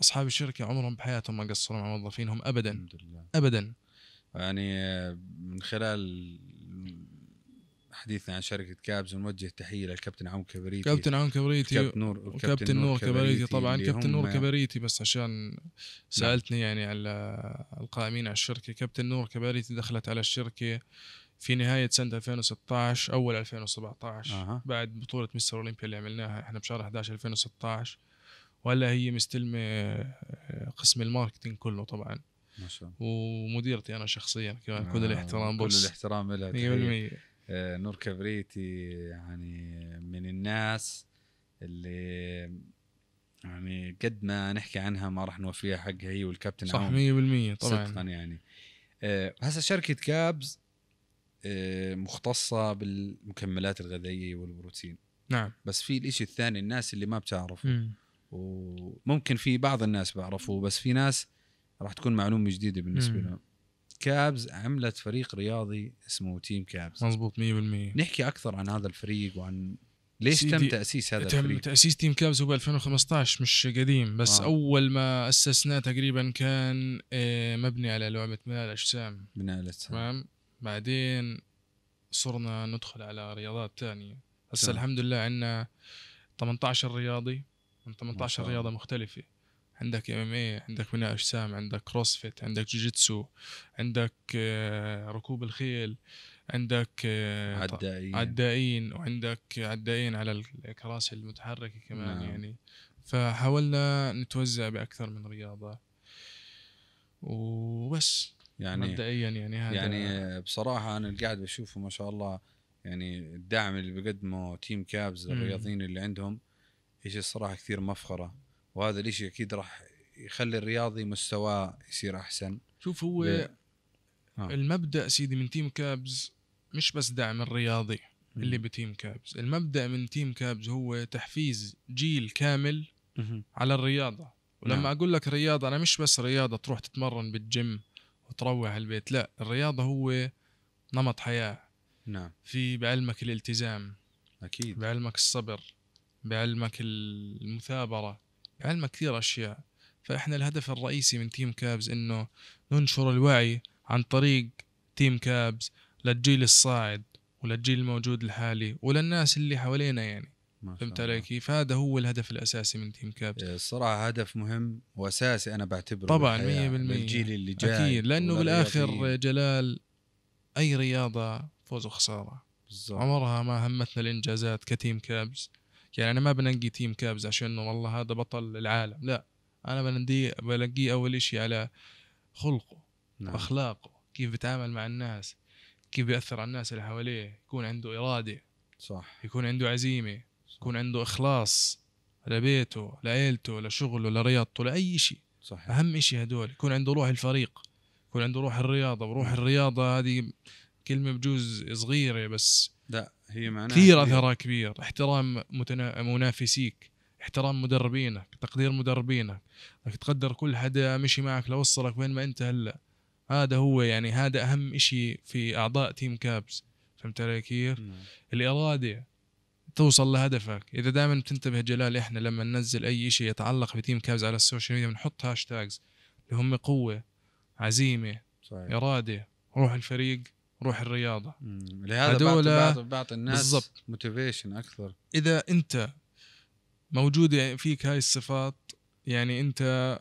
اصحاب الشركه عمرهم بحياتهم ما قصروا مع موظفينهم ابدا الحمد لله. ابدا يعني آه، من خلال حديثنا عن شركه كابز نوجه تحيه للكابتن عون كبريتي كابتن عون كبريتي كابتن نور كابتن نور كبريتي طبعا كابتن نور كبريتي بس عشان نعم. سالتني يعني على القائمين على الشركه كابتن نور كبريتي دخلت على الشركه في نهاية سنة 2016 أول 2017 أه. بعد بطولة مستر أولمبيا اللي عملناها احنا بشهر 11 2016 وهلا هي مستلمة آه، قسم الماركتينج كله طبعا ما شاء الله ومديرتي انا شخصيا كمان كل آه، الاحترام بس كل الاحترام لها 100% آه، نور كبريتي يعني من الناس اللي يعني قد ما نحكي عنها ما راح نوفيها حقها هي والكابتن صح 100% طبعا صدقا يعني آه هسه شركه كابز آه مختصه بالمكملات الغذائيه والبروتين نعم بس في الإشي الثاني الناس اللي ما بتعرفه وممكن في بعض الناس بعرفه بس في ناس راح تكون معلومه جديده بالنسبه لنا كابز عملت فريق رياضي اسمه تيم كابز مظبوط 100% نحكي اكثر عن هذا الفريق وعن ليش تم تاسيس هذا الفريق؟ تم تاسيس تيم كابز هو ب 2015 مش قديم بس آه. اول ما اسسناه تقريبا كان آه، مبني على لعبه بناء الاجسام بناء الاجسام تمام بعدين صرنا ندخل على رياضات ثانيه هسه الحمد لله عندنا 18 رياضي من 18 رياضه مختلفه عندك ام ام اي عندك بناء اجسام عندك كروسفيت عندك جوجيتسو عندك آه، ركوب الخيل عندك آه، عدائين عدائين وعندك عدائين على الكراسي المتحركه كمان نعم. يعني فحاولنا نتوزع باكثر من رياضه وبس يعني مبدئيا يعني هذا يعني آه، بصراحه انا اللي قاعد بشوفه ما شاء الله يعني الدعم اللي بيقدمه تيم كابز الرياضيين اللي عندهم شيء الصراحه كثير مفخره وهذا الشيء اكيد راح يخلي الرياضي مستواه يصير احسن شوف هو ب... آه. المبدا سيدي من تيم كابز مش بس دعم الرياضي م. اللي بتيم كابز المبدا من تيم كابز هو تحفيز جيل كامل م. على الرياضه ولما نعم. اقول لك رياضه انا مش بس رياضه تروح تتمرن بالجيم وتروح البيت لا الرياضه هو نمط حياه نعم في بعلمك الالتزام اكيد بعلمك الصبر بعلمك المثابره يعلمك كثير اشياء فاحنا الهدف الرئيسي من تيم كابز انه ننشر الوعي عن طريق تيم كابز للجيل الصاعد وللجيل الموجود الحالي وللناس اللي حوالينا يعني فهمت علي كيف؟ هذا هو الهدف الاساسي من تيم إيه، كابز الصراحه هدف مهم واساسي انا بعتبره طبعا 100% للجيل اللي جاي اكيد لانه بالاخر جلال اي رياضه فوز وخساره بالزبط. عمرها ما همتنا الانجازات كتيم كابز يعني انا ما بنقي تيم كابز عشان انه والله هذا بطل العالم لا انا بنقي بلقي اول شيء على خلقه نعم. اخلاقه كيف بيتعامل مع الناس كيف بيأثر على الناس اللي حواليه يكون عنده إرادة صح يكون عنده عزيمة صح. يكون عنده إخلاص لبيته لعيلته لشغله لرياضته لأي شيء صح أهم شيء هدول يكون عنده روح الفريق يكون عنده روح الرياضة وروح نعم. الرياضة هذه كلمة بجوز صغيرة بس لا هي معناها كثير اثرها كبير احترام متنا... منافسيك احترام مدربينك تقدير مدربينك انك تقدر كل حدا مشي معك لوصلك وين ما انت هلا هذا هو يعني هذا اهم شيء في اعضاء تيم كابس فهمت علي كيف؟ نعم. الاراده توصل لهدفك اذا دائما بتنتبه جلال احنا لما ننزل اي شيء يتعلق بتيم كابز على السوشيال ميديا بنحط هاشتاجز اللي هم قوه عزيمه صحيح. اراده روح الفريق روح الرياضه لهذا بعطي, بعض الناس بالزبط. موتيفيشن اكثر اذا انت موجوده يعني فيك هاي الصفات يعني انت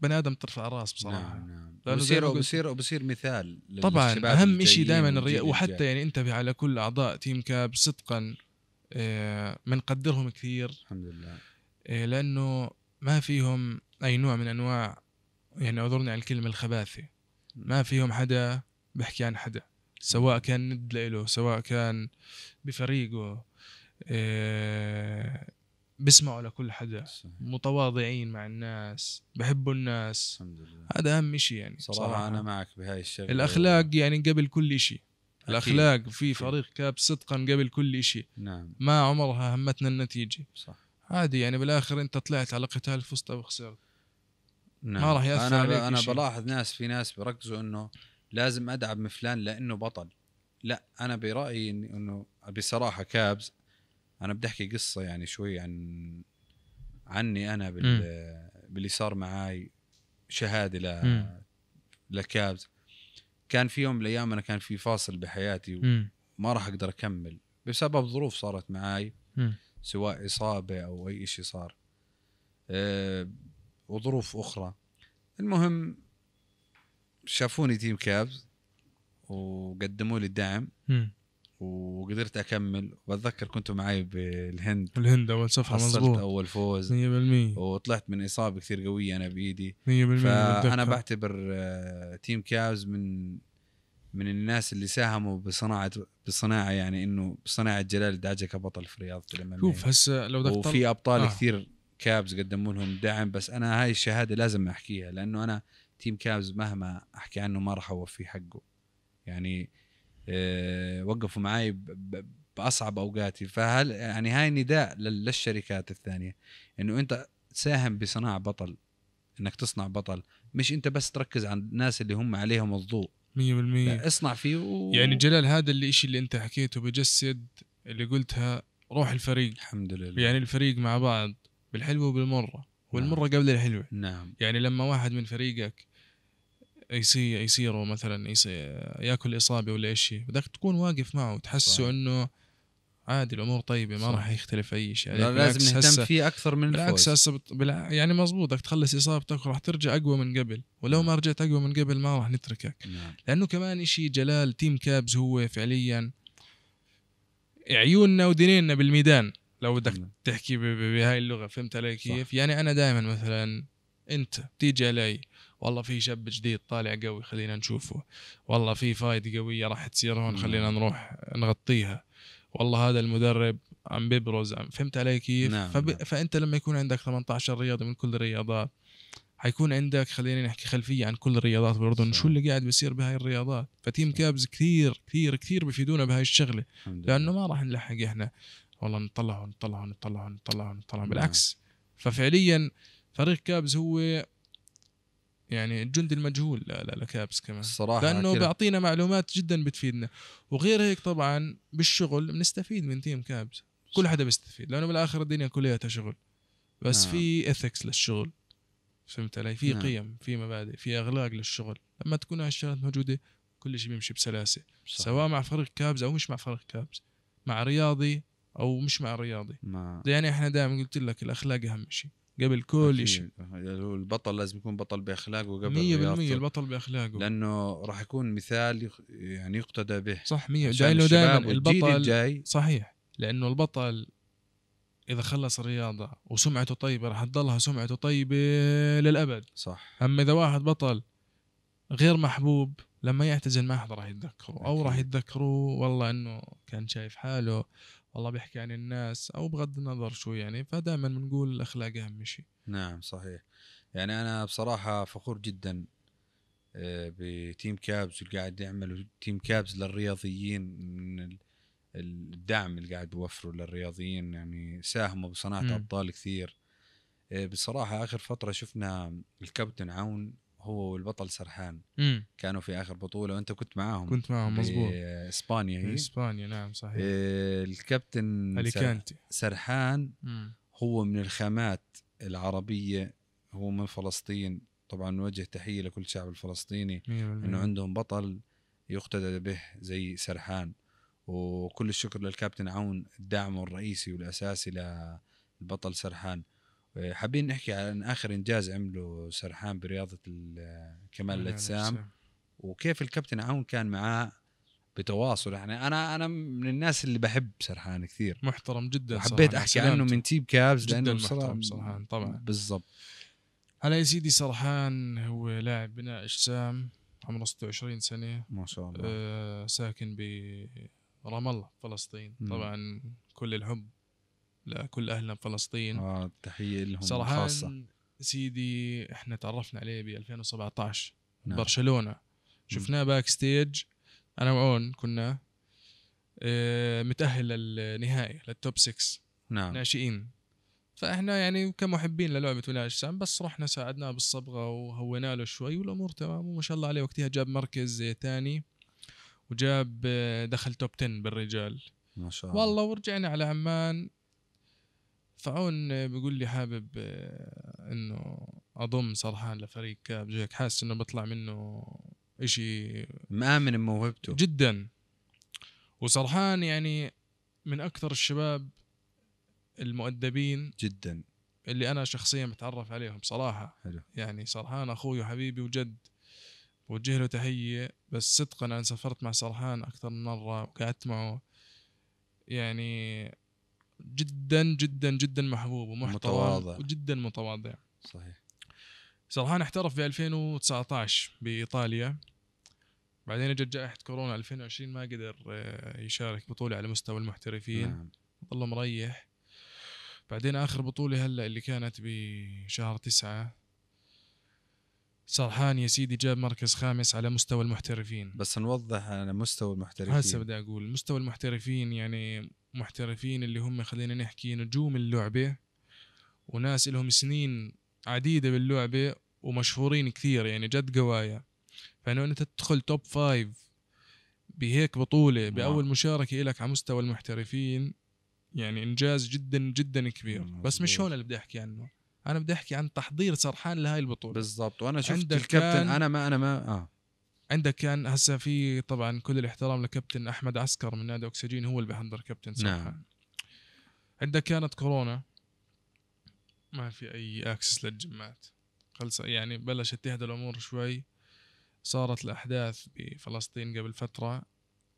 بني ادم ترفع راس بصراحه نعم نعم بصير بصير بصير مثال طبعا اهم شيء دائما الرياضه وحتى يعني انتبه على كل اعضاء تيم كاب صدقا بنقدرهم آه، كثير الحمد لله آه، لانه ما فيهم اي نوع من انواع يعني اعذرني على الكلمه الخباثه ما فيهم حدا بحكي عن حدا سواء كان ند لإله سواء كان بفريقه آه، بسمعوا لكل حدا متواضعين مع الناس بحبوا الناس الحمد لله. هذا اهم شيء يعني صراحة, صراحة انا معك بهاي الشغله الاخلاق يعني قبل كل شيء الاخلاق في فريق كاب صدقا قبل كل شيء نعم ما عمرها همتنا النتيجه صح عادي يعني بالاخر انت طلعت على قتال فزت او خسرت نعم. ما راح ياثر انا عليك انا شيء. بلاحظ ناس في ناس بركزوا انه لازم ادعم فلان لانه بطل لا انا برايي انه بصراحه كابز انا بدي احكي قصه يعني شوي عن عني انا بال باللي صار معي شهاده ل لكابز كان في يوم من الايام انا كان في فاصل بحياتي وما راح اقدر اكمل بسبب ظروف صارت معي سواء اصابه او اي شيء صار أه وظروف اخرى المهم شافوني تيم كابز وقدموا لي الدعم وقدرت اكمل واتذكر كنتوا معي بالهند الهند اول صفحه مظبوط اول فوز 100% وطلعت من اصابه كثير قويه انا بايدي 100% فانا بعتبر آه، تيم كابز من من الناس اللي ساهموا بصناعه بصناعه يعني انه بصناعه جلال الدعجه كبطل في رياضه الام إيه. شوف هسه لو دخلت وفي ابطال آه. كثير كابز قدموا لهم دعم بس انا هاي الشهاده لازم احكيها لانه انا تيم كابز مهما احكي عنه ما راح اوفي حقه يعني آه، وقفوا معي باصعب اوقاتي فهل يعني هاي نداء للشركات الثانيه انه انت ساهم بصناعه بطل انك تصنع بطل مش انت بس تركز على الناس اللي هم عليهم الضوء 100% اصنع فيه و... يعني جلال هذا الشيء اللي, اللي انت حكيته بجسد اللي قلتها روح الفريق الحمد لله يعني الفريق مع بعض بالحلو وبالمره نعم. والمره قبل الحلوه نعم يعني لما واحد من فريقك يصير يصيره مثلا يصير ياكل اصابه ولا شيء بدك تكون واقف معه وتحسه انه عادي الامور طيبه ما راح يختلف اي شيء يعني لازم نهتم فيه اكثر من بالعكس هسه يعني مزبوط بدك تخلص اصابتك وراح ترجع اقوى من قبل ولو نعم. ما رجعت اقوى من قبل ما راح نتركك نعم. لانه كمان شيء جلال تيم كابز هو فعليا عيوننا ودينيننا بالميدان لو بدك تحكي بهاي اللغه فهمت علي كيف؟ صح. يعني انا دائما مثلا انت تيجي علي والله في شاب جديد طالع قوي خلينا نشوفه والله في فايده قويه راح تصير هون خلينا نروح نغطيها والله هذا المدرب عم بيبرز عم فهمت علي كيف؟ نعم فب... نعم. فانت لما يكون عندك 18 رياضه من كل الرياضات حيكون عندك خلينا نحكي خلفيه عن كل الرياضات بالاردن شو اللي قاعد بيصير بهاي الرياضات فتيم كابز كثير كثير كثير بيفيدونا بهاي الشغله لانه ما راح نلحق احنا والله نطلع نطلع نطلع ونطلع نطلع نعم. بالعكس ففعليا فريق كابز هو يعني الجند المجهول لكابس كمان الصراحه لانه بيعطينا معلومات جدا بتفيدنا وغير هيك طبعا بالشغل بنستفيد من تيم كابس كل حدا بيستفيد لانه بالاخر الدنيا كلياتها شغل بس آه. في اثكس للشغل فهمت علي؟ في آه. قيم في مبادئ في اغلاق للشغل لما تكون هالشغلات موجوده كل شيء بيمشي بسلاسه صح. سواء مع فريق كابز او مش مع فريق كابز مع رياضي او مش مع الرياضي ما. يعني احنا دائما قلت لك الاخلاق اهم شيء قبل كل شيء يعني البطل لازم يكون بطل باخلاقه قبل 100% البطل باخلاقه لانه راح يكون مثال يعني يقتدى به صح 100 جاي له دائما البطل الجاي صحيح لانه البطل اذا خلص الرياضه وسمعته طيبه راح تضلها سمعته طيبه للابد صح اما اذا واحد بطل غير محبوب لما يعتزل ما حدا راح يتذكره او راح يتذكره والله انه كان شايف حاله والله بيحكي عن الناس او بغض النظر شو يعني فدائما بنقول الاخلاق اهم شيء نعم صحيح يعني انا بصراحه فخور جدا آه، بتيم كابز اللي قاعد يعمل تيم كابز للرياضيين من الدعم اللي قاعد بوفره للرياضيين يعني ساهموا بصناعه ابطال كثير آه، بصراحه اخر فتره شفنا الكابتن عون هو والبطل سرحان مم. كانوا في اخر بطوله وانت كنت معاهم كنت معاهم مظبوط اسبانيا هي اسبانيا نعم صحيح آه، الكابتن اليكانتي سرحان مم. هو من الخامات العربيه هو من فلسطين طبعا نوجه تحيه لكل الشعب الفلسطيني انه عندهم بطل يقتدى به زي سرحان وكل الشكر للكابتن عون دعمه الرئيسي والاساسي للبطل سرحان حابين نحكي عن اخر انجاز عمله سرحان برياضه آه، كمال الاجسام وكيف الكابتن عون كان معاه بتواصل يعني انا انا من الناس اللي بحب سرحان كثير محترم جدا حبيت احكي عنه من تيب كابز جدا لانه محترم سرحان طبعا بالضبط هلا يا سيدي سرحان هو لاعب بناء اجسام عمره 26 سنه ما شاء الله آه ساكن برام الله فلسطين م. طبعا كل الحب لكل اهلنا بفلسطين اه تحيه لهم صراحه خاصه سيدي احنا تعرفنا عليه ب 2017 نعم. برشلونه شفناه باك ستيج انا وعون كنا آه، متاهل للنهائي للتوب 6 نعم ناشئين فاحنا يعني كمحبين للعبه ولا اجسام بس رحنا ساعدناه بالصبغه وهوينا له شوي والامور تمام وما شاء الله عليه وقتها جاب مركز ثاني وجاب آه، دخل توب 10 بالرجال ما شاء الله والله ورجعنا على عمان فعون بيقول لي حابب آه، انه اضم سرحان لفريق كاب آه، جيك حاسس انه بطلع منه اشي مآمن بموهبته جدا وسرحان يعني من اكثر الشباب المؤدبين جدا اللي انا شخصيا متعرف عليهم صراحه حلو. يعني سرحان اخوي وحبيبي وجد وجه له تحيه بس صدقا انا سافرت مع سرحان اكثر من مره وقعدت معه يعني جدا جدا جدا محبوب ومحترم وجدا متواضع صحيح سرحان احترف في 2019 بايطاليا بعدين اجت جائحه كورونا 2020 ما قدر آه، يشارك بطوله على مستوى المحترفين نعم. ظل مريح بعدين اخر بطوله هلا اللي كانت بشهر تسعة سرحان يا سيدي جاب مركز خامس على مستوى المحترفين بس نوضح على مستوى المحترفين هسه بدي اقول مستوى المحترفين يعني محترفين اللي هم خلينا نحكي نجوم اللعبة وناس لهم سنين عديدة باللعبة ومشهورين كثير يعني جد قوايا فانه انت تدخل توب فايف بهيك بطولة بأول مشاركة لك على مستوى المحترفين يعني انجاز جدا جدا كبير بس مش هون اللي بدي احكي عنه انا بدي احكي عن تحضير سرحان لهاي البطوله بالضبط وانا شفت الكابتن انا ما انا ما اه عندك كان هسه في طبعا كل الاحترام لكابتن احمد عسكر من نادي اكسجين هو اللي بيحضر كابتن صح نعم عندك كانت كورونا ما في اي اكسس للجمات خلص يعني بلشت تهدى الامور شوي صارت الاحداث بفلسطين قبل فتره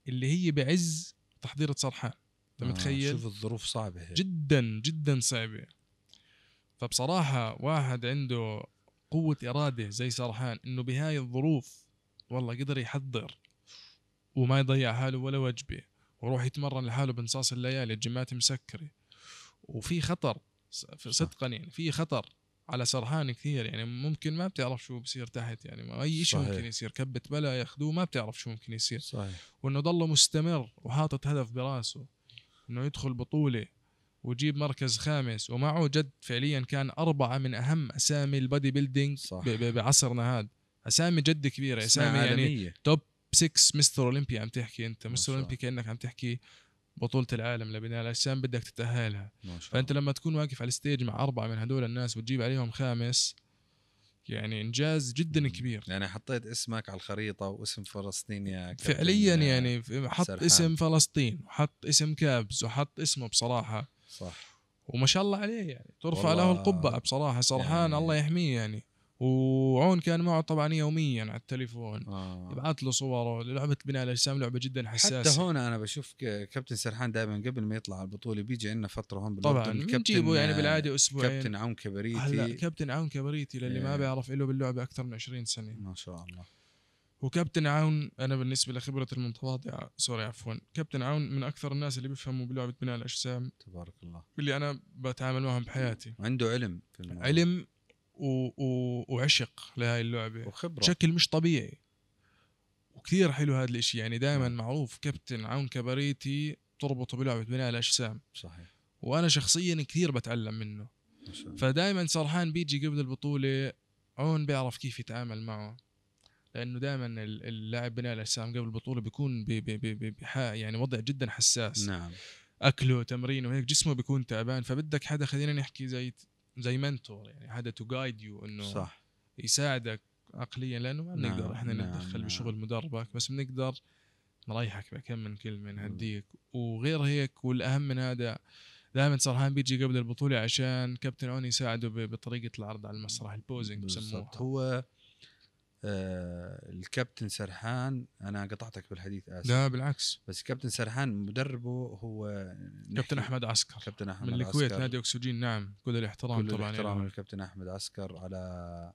اللي هي بعز تحضير صرحان انت آه، متخيل شوف الظروف صعبه هي. جدا جدا صعبه فبصراحه واحد عنده قوه اراده زي سرحان انه بهاي الظروف والله قدر يحضر وما يضيع حاله ولا وجبه ويروح يتمرن لحاله بنصاص الليالي الجيمات مسكره وفي خطر صدقا يعني في خطر على سرحان كثير يعني ممكن ما بتعرف شو بصير تحت يعني ما اي شيء ممكن يصير كبه بلا ياخذوه ما بتعرف شو ممكن يصير صحيح وانه ضله مستمر وحاطط هدف براسه انه يدخل بطوله ويجيب مركز خامس ومعه جد فعليا كان اربعه من اهم اسامي البادي بيلدينج بعصرنا هذا اسامي جد كبيره اسامي يعني توب 6 مستر اولمبيا عم تحكي انت مستر اولمبيا كانك عم تحكي بطولة العالم لبناء الأجسام بدك تتأهلها فأنت لما تكون واقف على الستيج مع أربعة من هدول الناس وتجيب عليهم خامس يعني إنجاز جدا كبير يعني حطيت اسمك على الخريطة واسم فلسطين يا فعليا آه، يعني حط سرحان. اسم فلسطين وحط اسم كابز وحط اسمه بصراحة صح وما شاء الله عليه يعني ترفع له القبعة بصراحة سرحان يعني الله يحميه يعني وعون كان معه طبعا يوميا على التليفون آه. يبعث له صوره لعبه بناء الاجسام لعبه جدا حساسه حتى هون انا بشوف كابتن سرحان دائما قبل ما يطلع على البطوله بيجي عندنا فتره هون طبعا بنجيبه يعني بالعاده اسبوعين كابتن عون كبريتي هلا كابتن عون كبريتي للي إيه. ما بيعرف له باللعبه اكثر من 20 سنه ما شاء الله وكابتن عون انا بالنسبه لخبره المتواضعه سوري عفوا كابتن عون من اكثر الناس اللي بيفهموا بلعبه بناء الاجسام تبارك الله اللي انا بتعامل معهم بحياتي وعنده علم في الموضوع. علم و... و... وعشق لهاي اللعبه وخبرة. بشكل مش طبيعي وكثير حلو هذا الاشي يعني دائما نعم. معروف كابتن عون كباريتي تربطه بلعبه بناء الاجسام صحيح وانا شخصيا كثير بتعلم منه فدائما سرحان بيجي قبل البطوله عون بيعرف كيف يتعامل معه لانه دائما اللاعب بناء الاجسام قبل البطوله بيكون بي بي بي يعني وضع جدا حساس نعم اكله تمرينه وهيك جسمه بيكون تعبان فبدك حدا خلينا نحكي زي زي منتور يعني حدا تو جايد يو انه صح يساعدك عقليا لانه ما بنقدر نعم، احنا نعم نتدخل نعم بشغل مدربك بس بنقدر نريحك بكم من كلمه نهديك وغير هيك والاهم من هذا دائما سرحان بيجي قبل البطوله عشان كابتن اون يساعده بطريقه العرض على المسرح البوزنج بسموه هو آه، الكابتن سرحان انا قطعتك بالحديث اسف لا بالعكس بس الكابتن سرحان مدربه هو كابتن احمد عسكر كابتن احمد من الكويت نادي اكسجين نعم كل الاحترام كل طبعا الاحترام يعني. للكابتن احمد عسكر على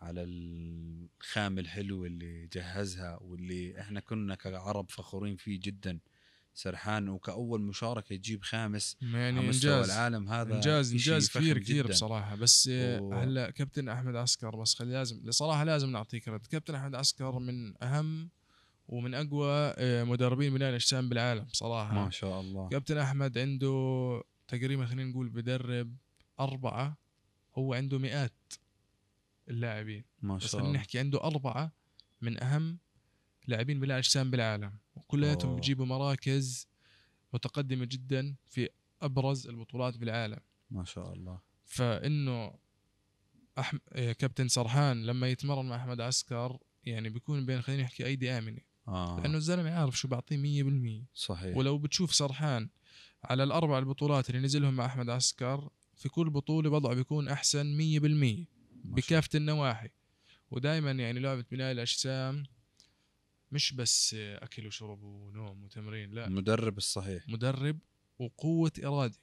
على الخام الحلو اللي جهزها واللي احنا كنا كعرب فخورين فيه جدا سرحان وكاول مشاركه يجيب خامس يعني على مستوى إنجاز العالم هذا انجاز انجاز كبير كثير بصراحه بس و... هلا كابتن احمد عسكر بس خلي لازم صراحه لازم نعطيه رد كابتن احمد عسكر من اهم ومن اقوى آه، مدربين بناء الاجسام بالعالم صراحه ما شاء الله كابتن احمد عنده تقريبا خلينا نقول بدرب اربعه هو عنده مئات اللاعبين ما شاء الله بس خلينا نحكي عنده اربعه من اهم لاعبين من الاجسام بالعالم وكلياتهم بيجيبوا مراكز متقدمه جدا في ابرز البطولات بالعالم ما شاء الله فانه أحم... إيه، كابتن سرحان لما يتمرن مع احمد عسكر يعني بيكون بين خلينا نحكي ايدي امنه آه. لانه الزلمه عارف شو بعطيه 100% صحيح ولو بتشوف سرحان على الاربع البطولات اللي نزلهم مع احمد عسكر في كل بطوله وضعه بيكون احسن 100% بكافه النواحي ودائما يعني لعبه بناء الاجسام مش بس اكل وشرب ونوم وتمرين لا المدرب الصحيح مدرب وقوه اراده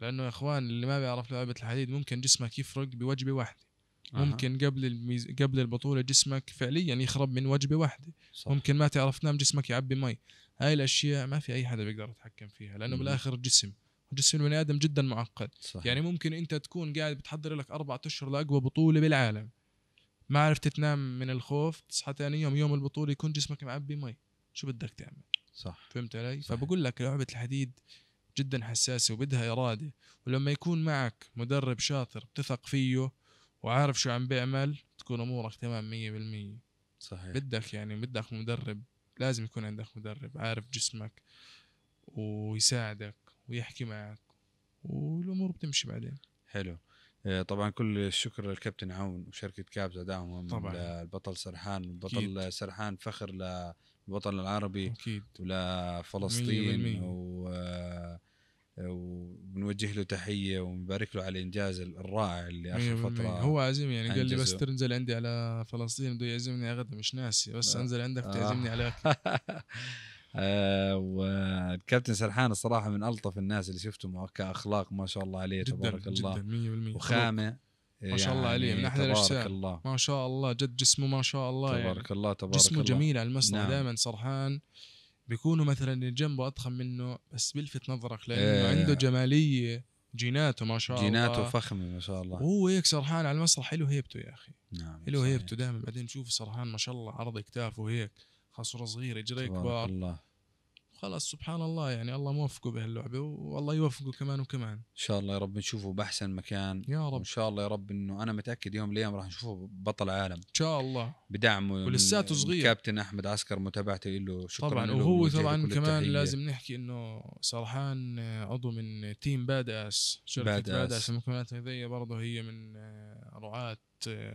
لانه يا اخوان اللي ما بيعرف لعبه الحديد ممكن جسمك يفرق بوجبه واحده ممكن قبل الميز... قبل البطوله جسمك فعليا يخرب من وجبه واحده صح. ممكن ما تعرف تنام جسمك يعبي مي هاي الاشياء ما في اي حدا بيقدر يتحكم فيها لانه مم. بالاخر جسم جسم البني ادم جدا معقد صح. يعني ممكن انت تكون قاعد بتحضر لك اربع اشهر لاقوى بطوله بالعالم ما عرفت تنام من الخوف تصحى ثاني يوم يوم البطوله يكون جسمك معبي مي شو بدك تعمل صح فهمت علي صح. فبقول لك لعبه الحديد جدا حساسه وبدها اراده ولما يكون معك مدرب شاطر بتثق فيه وعارف شو عم بيعمل تكون امورك تمام 100% صحيح بدك يعني بدك مدرب لازم يكون عندك مدرب عارف جسمك ويساعدك ويحكي معك والامور بتمشي بعدين حلو آه، طبعا كل الشكر للكابتن عون وشركه كابز اداهم طبعا البطل سرحان البطل أكيد. سرحان فخر للوطن العربي أكيد. ولفلسطين و آه، ونوجه له تحيه ونبارك له على الانجاز الرائع اللي اخر فتره هو عازم يعني قال لي بس تنزل عندي على فلسطين بده يعزمني غدا مش ناسي بس آه. انزل عندك تعزمني على آه والكابتن سرحان الصراحه من الطف الناس اللي شفتهم كاخلاق ما شاء الله عليه جداً تبارك جداً الله 100% وخامه ما شاء الله عليه من يعني احلى الاجسام ما شاء الله جد جسمه ما شاء الله يعني. تبارك يعني الله تبارك جسمه الله. جميل على المسرح نعم. دائما سرحان بيكونوا مثلا اللي جنبه اضخم منه بس بلفت نظرك لانه إيه. عنده جماليه جيناته ما شاء جيناته الله جيناته فخمه ما شاء الله وهو هيك سرحان على المسرح له هيبته يا اخي نعم له هيبته دائما بعدين نشوف سرحان ما شاء الله عرض اكتافه هيك خصره صغير اجريه كبار الله خلاص سبحان الله يعني الله موفقه بهاللعبه والله يوفقه كمان وكمان ان شاء الله يا رب نشوفه باحسن مكان يا رب وان شاء الله يا رب انه انا متاكد يوم من الايام راح نشوفه بطل عالم ان شاء الله بدعمه ولساته صغير كابتن احمد عسكر متابعته له شكرا طبعا له وهو طبعا كمان لازم نحكي انه سرحان آه، عضو من تيم باد اس شركه باد اس المكملات الغذائيه برضه هي من آه، رعاه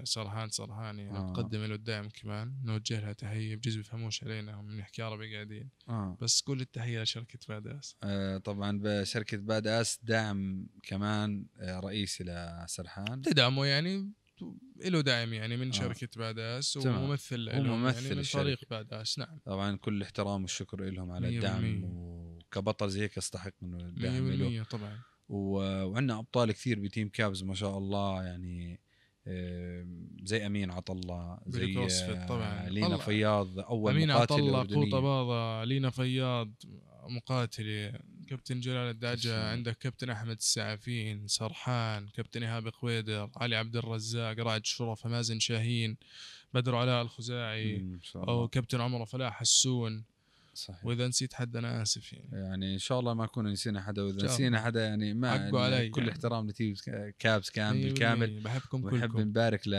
سرحان سرحان يعني آه. له الدعم كمان نوجه لها تحيه بجوز بفهموش علينا هم نحكي عربي قاعدين آه. بس كل التحيه لشركه باد اس آه طبعا بشركه باد اس دعم كمان آه، رئيسي لسرحان تدعمه يعني له دعم يعني من آه. شركه باداس وممثل وممثل يعني من فريق باداس نعم طبعا كل الاحترام والشكر لهم على الدعم وكبطل زي هيك يستحق منه الدعم 100% طبعا وعندنا ابطال كثير بتيم كابز ما شاء الله يعني زي امين عطله زي آه، طبعا لينا فياض اول امين عطله قوطه باضه لينا فياض مقاتله كابتن جلال الدعجة عندك كابتن احمد السعافين سرحان كابتن ايهاب قويدر علي عبد الرزاق رائد شرف مازن شاهين بدر علاء الخزاعي او كابتن عمر فلاح حسون صحيح واذا نسيت حد انا اسف يعني يعني ان شاء الله ما اكون نسينا حدا واذا نسينا حدا يعني ما حقه يعني علي كل يعني. احترام لتيم كابس كان بالكامل بحبكم كلكم ونحب نبارك ل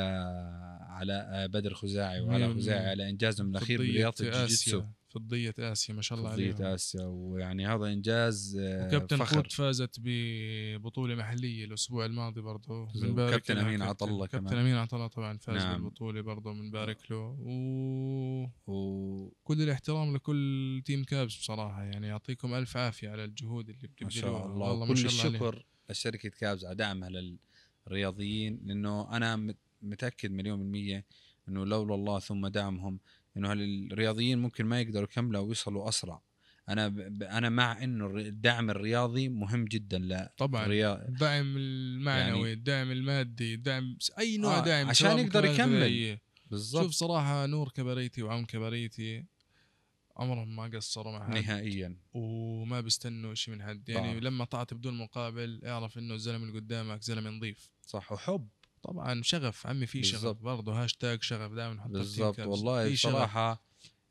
على بدر خزاعي وعلى خزاعي على انجازهم الاخير برياضه الجيتسو فضيه اسيا ما شاء الله عليها فضيه اسيا ويعني هذا انجاز آه، وكابتن فخر. قوت فازت ببطوله محليه الاسبوع الماضي برضه بنبارك كابتن امين عطا الله كمان كابتن امين عطا الله طبعا فاز نعم. بالبطوله برضه بنبارك له و... و... كل الاحترام لكل تيم كابس بصراحه يعني يعطيكم الف عافيه على الجهود اللي بتبذلوها ما شاء الله والله كل الشكر لشركه كابز على دعمها للرياضيين لانه انا متاكد مليون بالميه انه لولا الله ثم دعمهم انه الرياضيين ممكن ما يقدروا يكملوا ويصلوا اسرع انا ب... انا مع انه الدعم الرياضي مهم جدا لا طبعا الدعم المعنوي يعني... الدعم المادي الدعم اي آه، نوع آه دعم عشان يقدر يكمل بالضبط شوف صراحه نور كبريتي وعون كبريتي عمرهم ما قصروا مع حد نهائيا وما بيستنوا شيء من حد يعني طبعا. لما طعت بدون مقابل اعرف انه الزلمه اللي قدامك زلمه نظيف صح وحب طبعا شغف عمي في شغف برضه هاشتاج شغف دائما نحط بالضبط والله بصراحه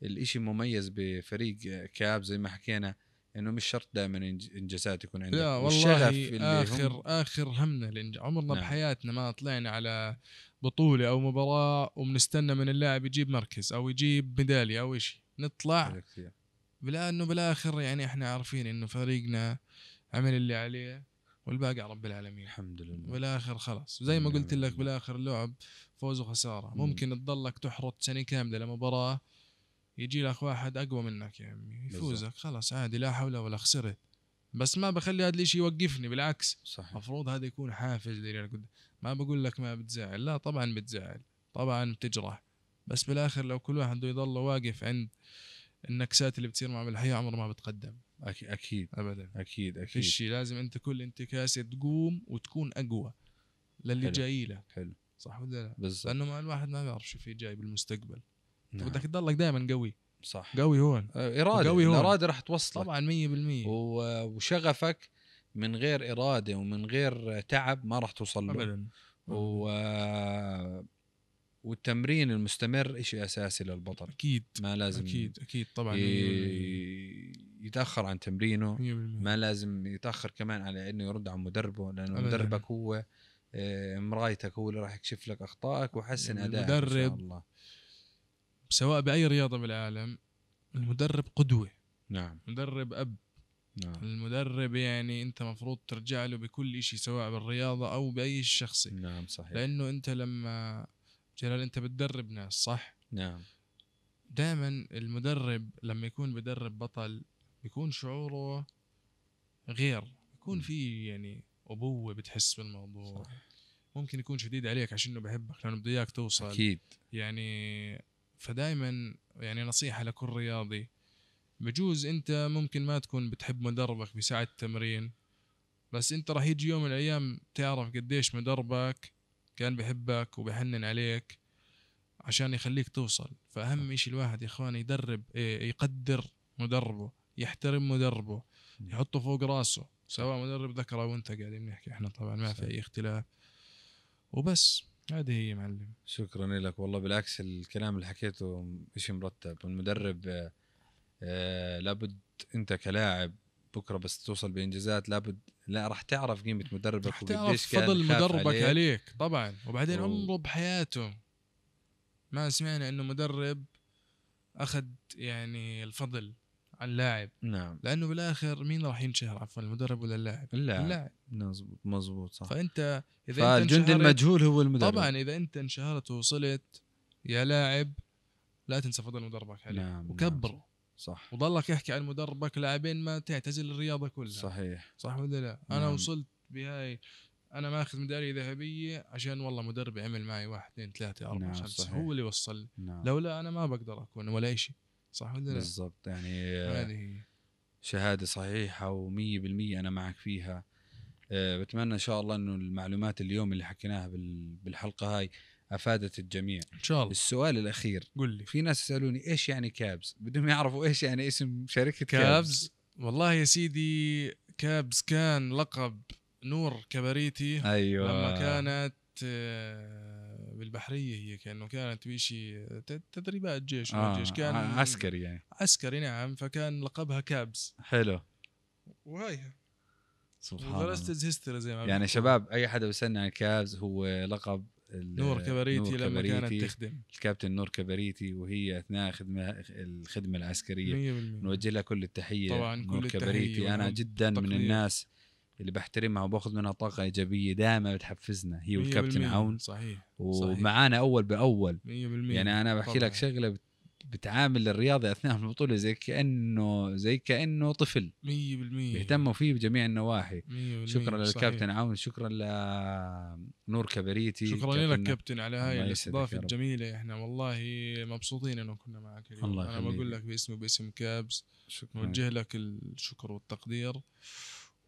الاشي مميز بفريق كاب زي ما حكينا انه مش شرط دائما انجازات يكون عندك لا والله اللي اخر هم اخر همنا الانج... عمرنا نعم. بحياتنا ما طلعنا على بطوله او مباراه وبنستنى من اللاعب يجيب مركز او يجيب ميداليه او شيء نطلع لانه بالاخر يعني احنا عارفين انه فريقنا عمل اللي عليه والباقي على رب العالمين الحمد لله والاخر خلاص زي ما نعم، قلت لك نعم. بالاخر اللعب فوز وخساره ممكن تضلك تحرط سنه كامله لمباراه يجي لك واحد اقوى منك يا عمي يفوزك خلاص عادي لا حول ولا خسرت بس ما بخلي هذا الشيء يوقفني بالعكس صحيح المفروض هذا يكون حافز لي ما بقول لك ما بتزعل لا طبعا بتزعل طبعا بتجرح بس بالاخر لو كل واحد بده يضل واقف عند النكسات اللي بتصير معه بالحياه عمره ما بتقدم أكيد أكيد أبدا أكيد أكيد فيش لازم أنت كل انتكاسة تقوم وتكون أقوى للي جاي لك حلو صح ولا لا؟ بالزبط. لأنه ما الواحد ما بيعرف شو في جاي بالمستقبل نعم. بدك تضلك دائما قوي صح قوي هون آه، إرادة قوي هون الإرادة رح توصلك طبعا 100% وشغفك من غير إرادة ومن غير تعب ما رح توصل له أبدا و... والتمرين المستمر شيء اساسي للبطل اكيد ما لازم اكيد اكيد طبعا ي... يتاخر عن تمرينه ما لازم يتاخر كمان على انه يرد عن مدربه لانه مدربك هو آه، مرايتك هو اللي راح يكشف لك اخطائك ويحسن يعني ادائك المدرب ان شاء الله سواء باي رياضه بالعالم المدرب قدوه نعم مدرب اب نعم. المدرب يعني انت مفروض ترجع له بكل شيء سواء بالرياضه او باي شخصي نعم صحيح لانه انت لما جلال انت بتدرب ناس صح نعم دائما المدرب لما يكون بدرب بطل بيكون شعوره غير بيكون في يعني ابوه بتحس بالموضوع صح. ممكن يكون شديد عليك عشان انه بحبك لانه بده اياك توصل اكيد يعني فدائما يعني نصيحه لكل رياضي بجوز انت ممكن ما تكون بتحب مدربك بساعه التمرين بس انت راح يجي يوم من الايام تعرف قديش مدربك كان بحبك وبحنن عليك عشان يخليك توصل فاهم شيء الواحد يا اخوان يدرب إيه، يقدر مدربه يحترم مدربه يحطه فوق راسه سواء مدرب ذكر او انت قاعدين نحكي احنا طبعا ما في اي اختلاف وبس هذه هي معلم شكرا لك والله بالعكس الكلام اللي حكيته شيء مرتب المدرب آه، لابد انت كلاعب بكره بس توصل بانجازات لابد لا راح تعرف قيمه مدربك راح تعرف فضل مدربك عليك. عليك طبعا وبعدين و... عمره بحياته ما سمعنا انه مدرب اخذ يعني الفضل عن اللاعب نعم لانه بالاخر مين راح ينشهر عفوا المدرب ولا اللاعب؟ اللاعب اللاعب مظبوط مظبوط صح فانت اذا فالجندي المجهول هو المدرب طبعا اذا انت انشهرت ووصلت يا لاعب لا تنسى فضل مدربك عليه نعم،, نعم وكبره نعم. صح وضلك يحكي عن مدربك لاعبين ما تعتزل الرياضه كلها صحيح صح ولا لا؟ انا نعم. وصلت بهاي انا ماخذ ميداليه ذهبيه عشان والله مدربي عمل معي واحد اثنين ثلاثه اربعه نعم خمسه هو اللي وصلني نعم. لولا انا ما بقدر اكون ولا شيء صح ولا لا؟ بالضبط يعني هذه شهاده صحيحه و100% انا معك فيها آه، بتمنى ان شاء الله انه المعلومات اليوم اللي حكيناها بالحلقه هاي افادت الجميع ان شاء الله السؤال الاخير قل لي في ناس يسالوني ايش يعني كابز بدهم يعرفوا ايش يعني اسم شركه كابز, كابز. والله يا سيدي كابز كان لقب نور كبريتي ايوه لما كانت آه، بالبحريه هي كانه كانت بشيء تدريبات جيش آه جيش كان آه، عسكري يعني عسكري نعم فكان لقبها كابز حلو وهاي سبحان الله هيستوري زي ما يعني شباب اي حدا بيسالني عن كابز هو لقب نور كبريتي نور لما كبريتي كانت تخدم الكابتن نور كبريتي وهي اثناء خدمة الخدمه العسكريه نوجه لها كل التحيه طبعا نور كل التحية كبريتي انا جدا من الناس اللي بحترمها وباخذ منها طاقه ايجابيه دائما بتحفزنا هي والكابتن عون صحيح ومعانا اول باول 100% يعني انا بحكي طبعا. لك شغله بتعامل الرياضي اثناء البطوله زي كانه زي كانه طفل 100% بيهتموا فيه بجميع النواحي 100% شكرا للكابتن عون شكرا لنور كبريتي شكرا لك كابتن على هاي الاستضافه الجميله احنا والله مبسوطين انه كنا معك اليوم الله انا بقول لك باسمي وباسم كابس شكرا. نوجه لك الشكر والتقدير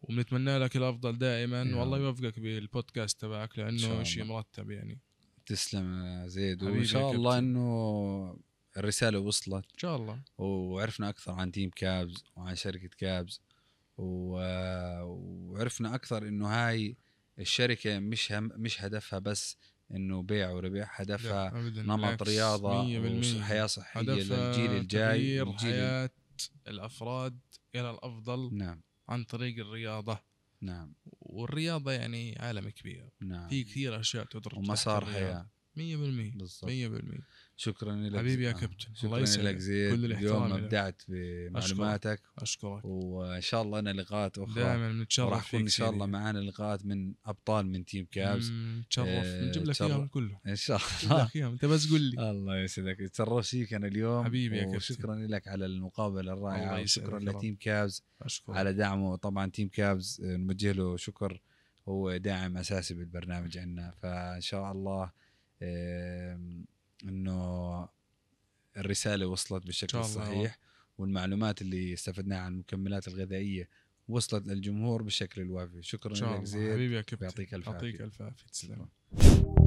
وبنتمنى لك الافضل دائما والله يوفقك بالبودكاست تبعك لانه شيء مرتب يعني تسلم زيد وان شاء الله انه الرساله وصلت ان شاء الله وعرفنا اكثر عن تيم كابز وعن شركه كابز وعرفنا اكثر انه هاي الشركه مش هم... مش هدفها بس انه بيع وربح هدفها نمط رياضه وحياه صحيه للجيل الجاي حياه الافراد الى الافضل نعم عن طريق الرياضه نعم والرياضه يعني عالم كبير نعم في كثير اشياء تدرج ومسار حياه 100% بالضبط 100% شكرا لك حبيبي يا كابتن شكرا لك زيد كل اليوم ابدعت بمعلوماتك اشكرك وان شاء الله انا لقاءات اخرى دائما نتشرف راح تكون ان شاء الله معنا لقاءات من ابطال من تيم كابز نتشرف آه، نجيب لك اياهم كلهم ان شاء الله انت بس قول لي الله يسعدك تشرفت فيك انا اليوم حبيبي يا كابتن وشكرا لك على المقابله الرائعه وشكرا لتيم كابز أشكرك. على دعمه طبعا تيم كابز آه، نوجه له شكر هو داعم اساسي بالبرنامج عندنا فان شاء الله انه الرساله وصلت بالشكل الصحيح والمعلومات اللي استفدناها عن المكملات الغذائيه وصلت للجمهور بالشكل الوافي شكرا لك زيد حبيبي يا كابتن يعطيك الف عافيه تسلم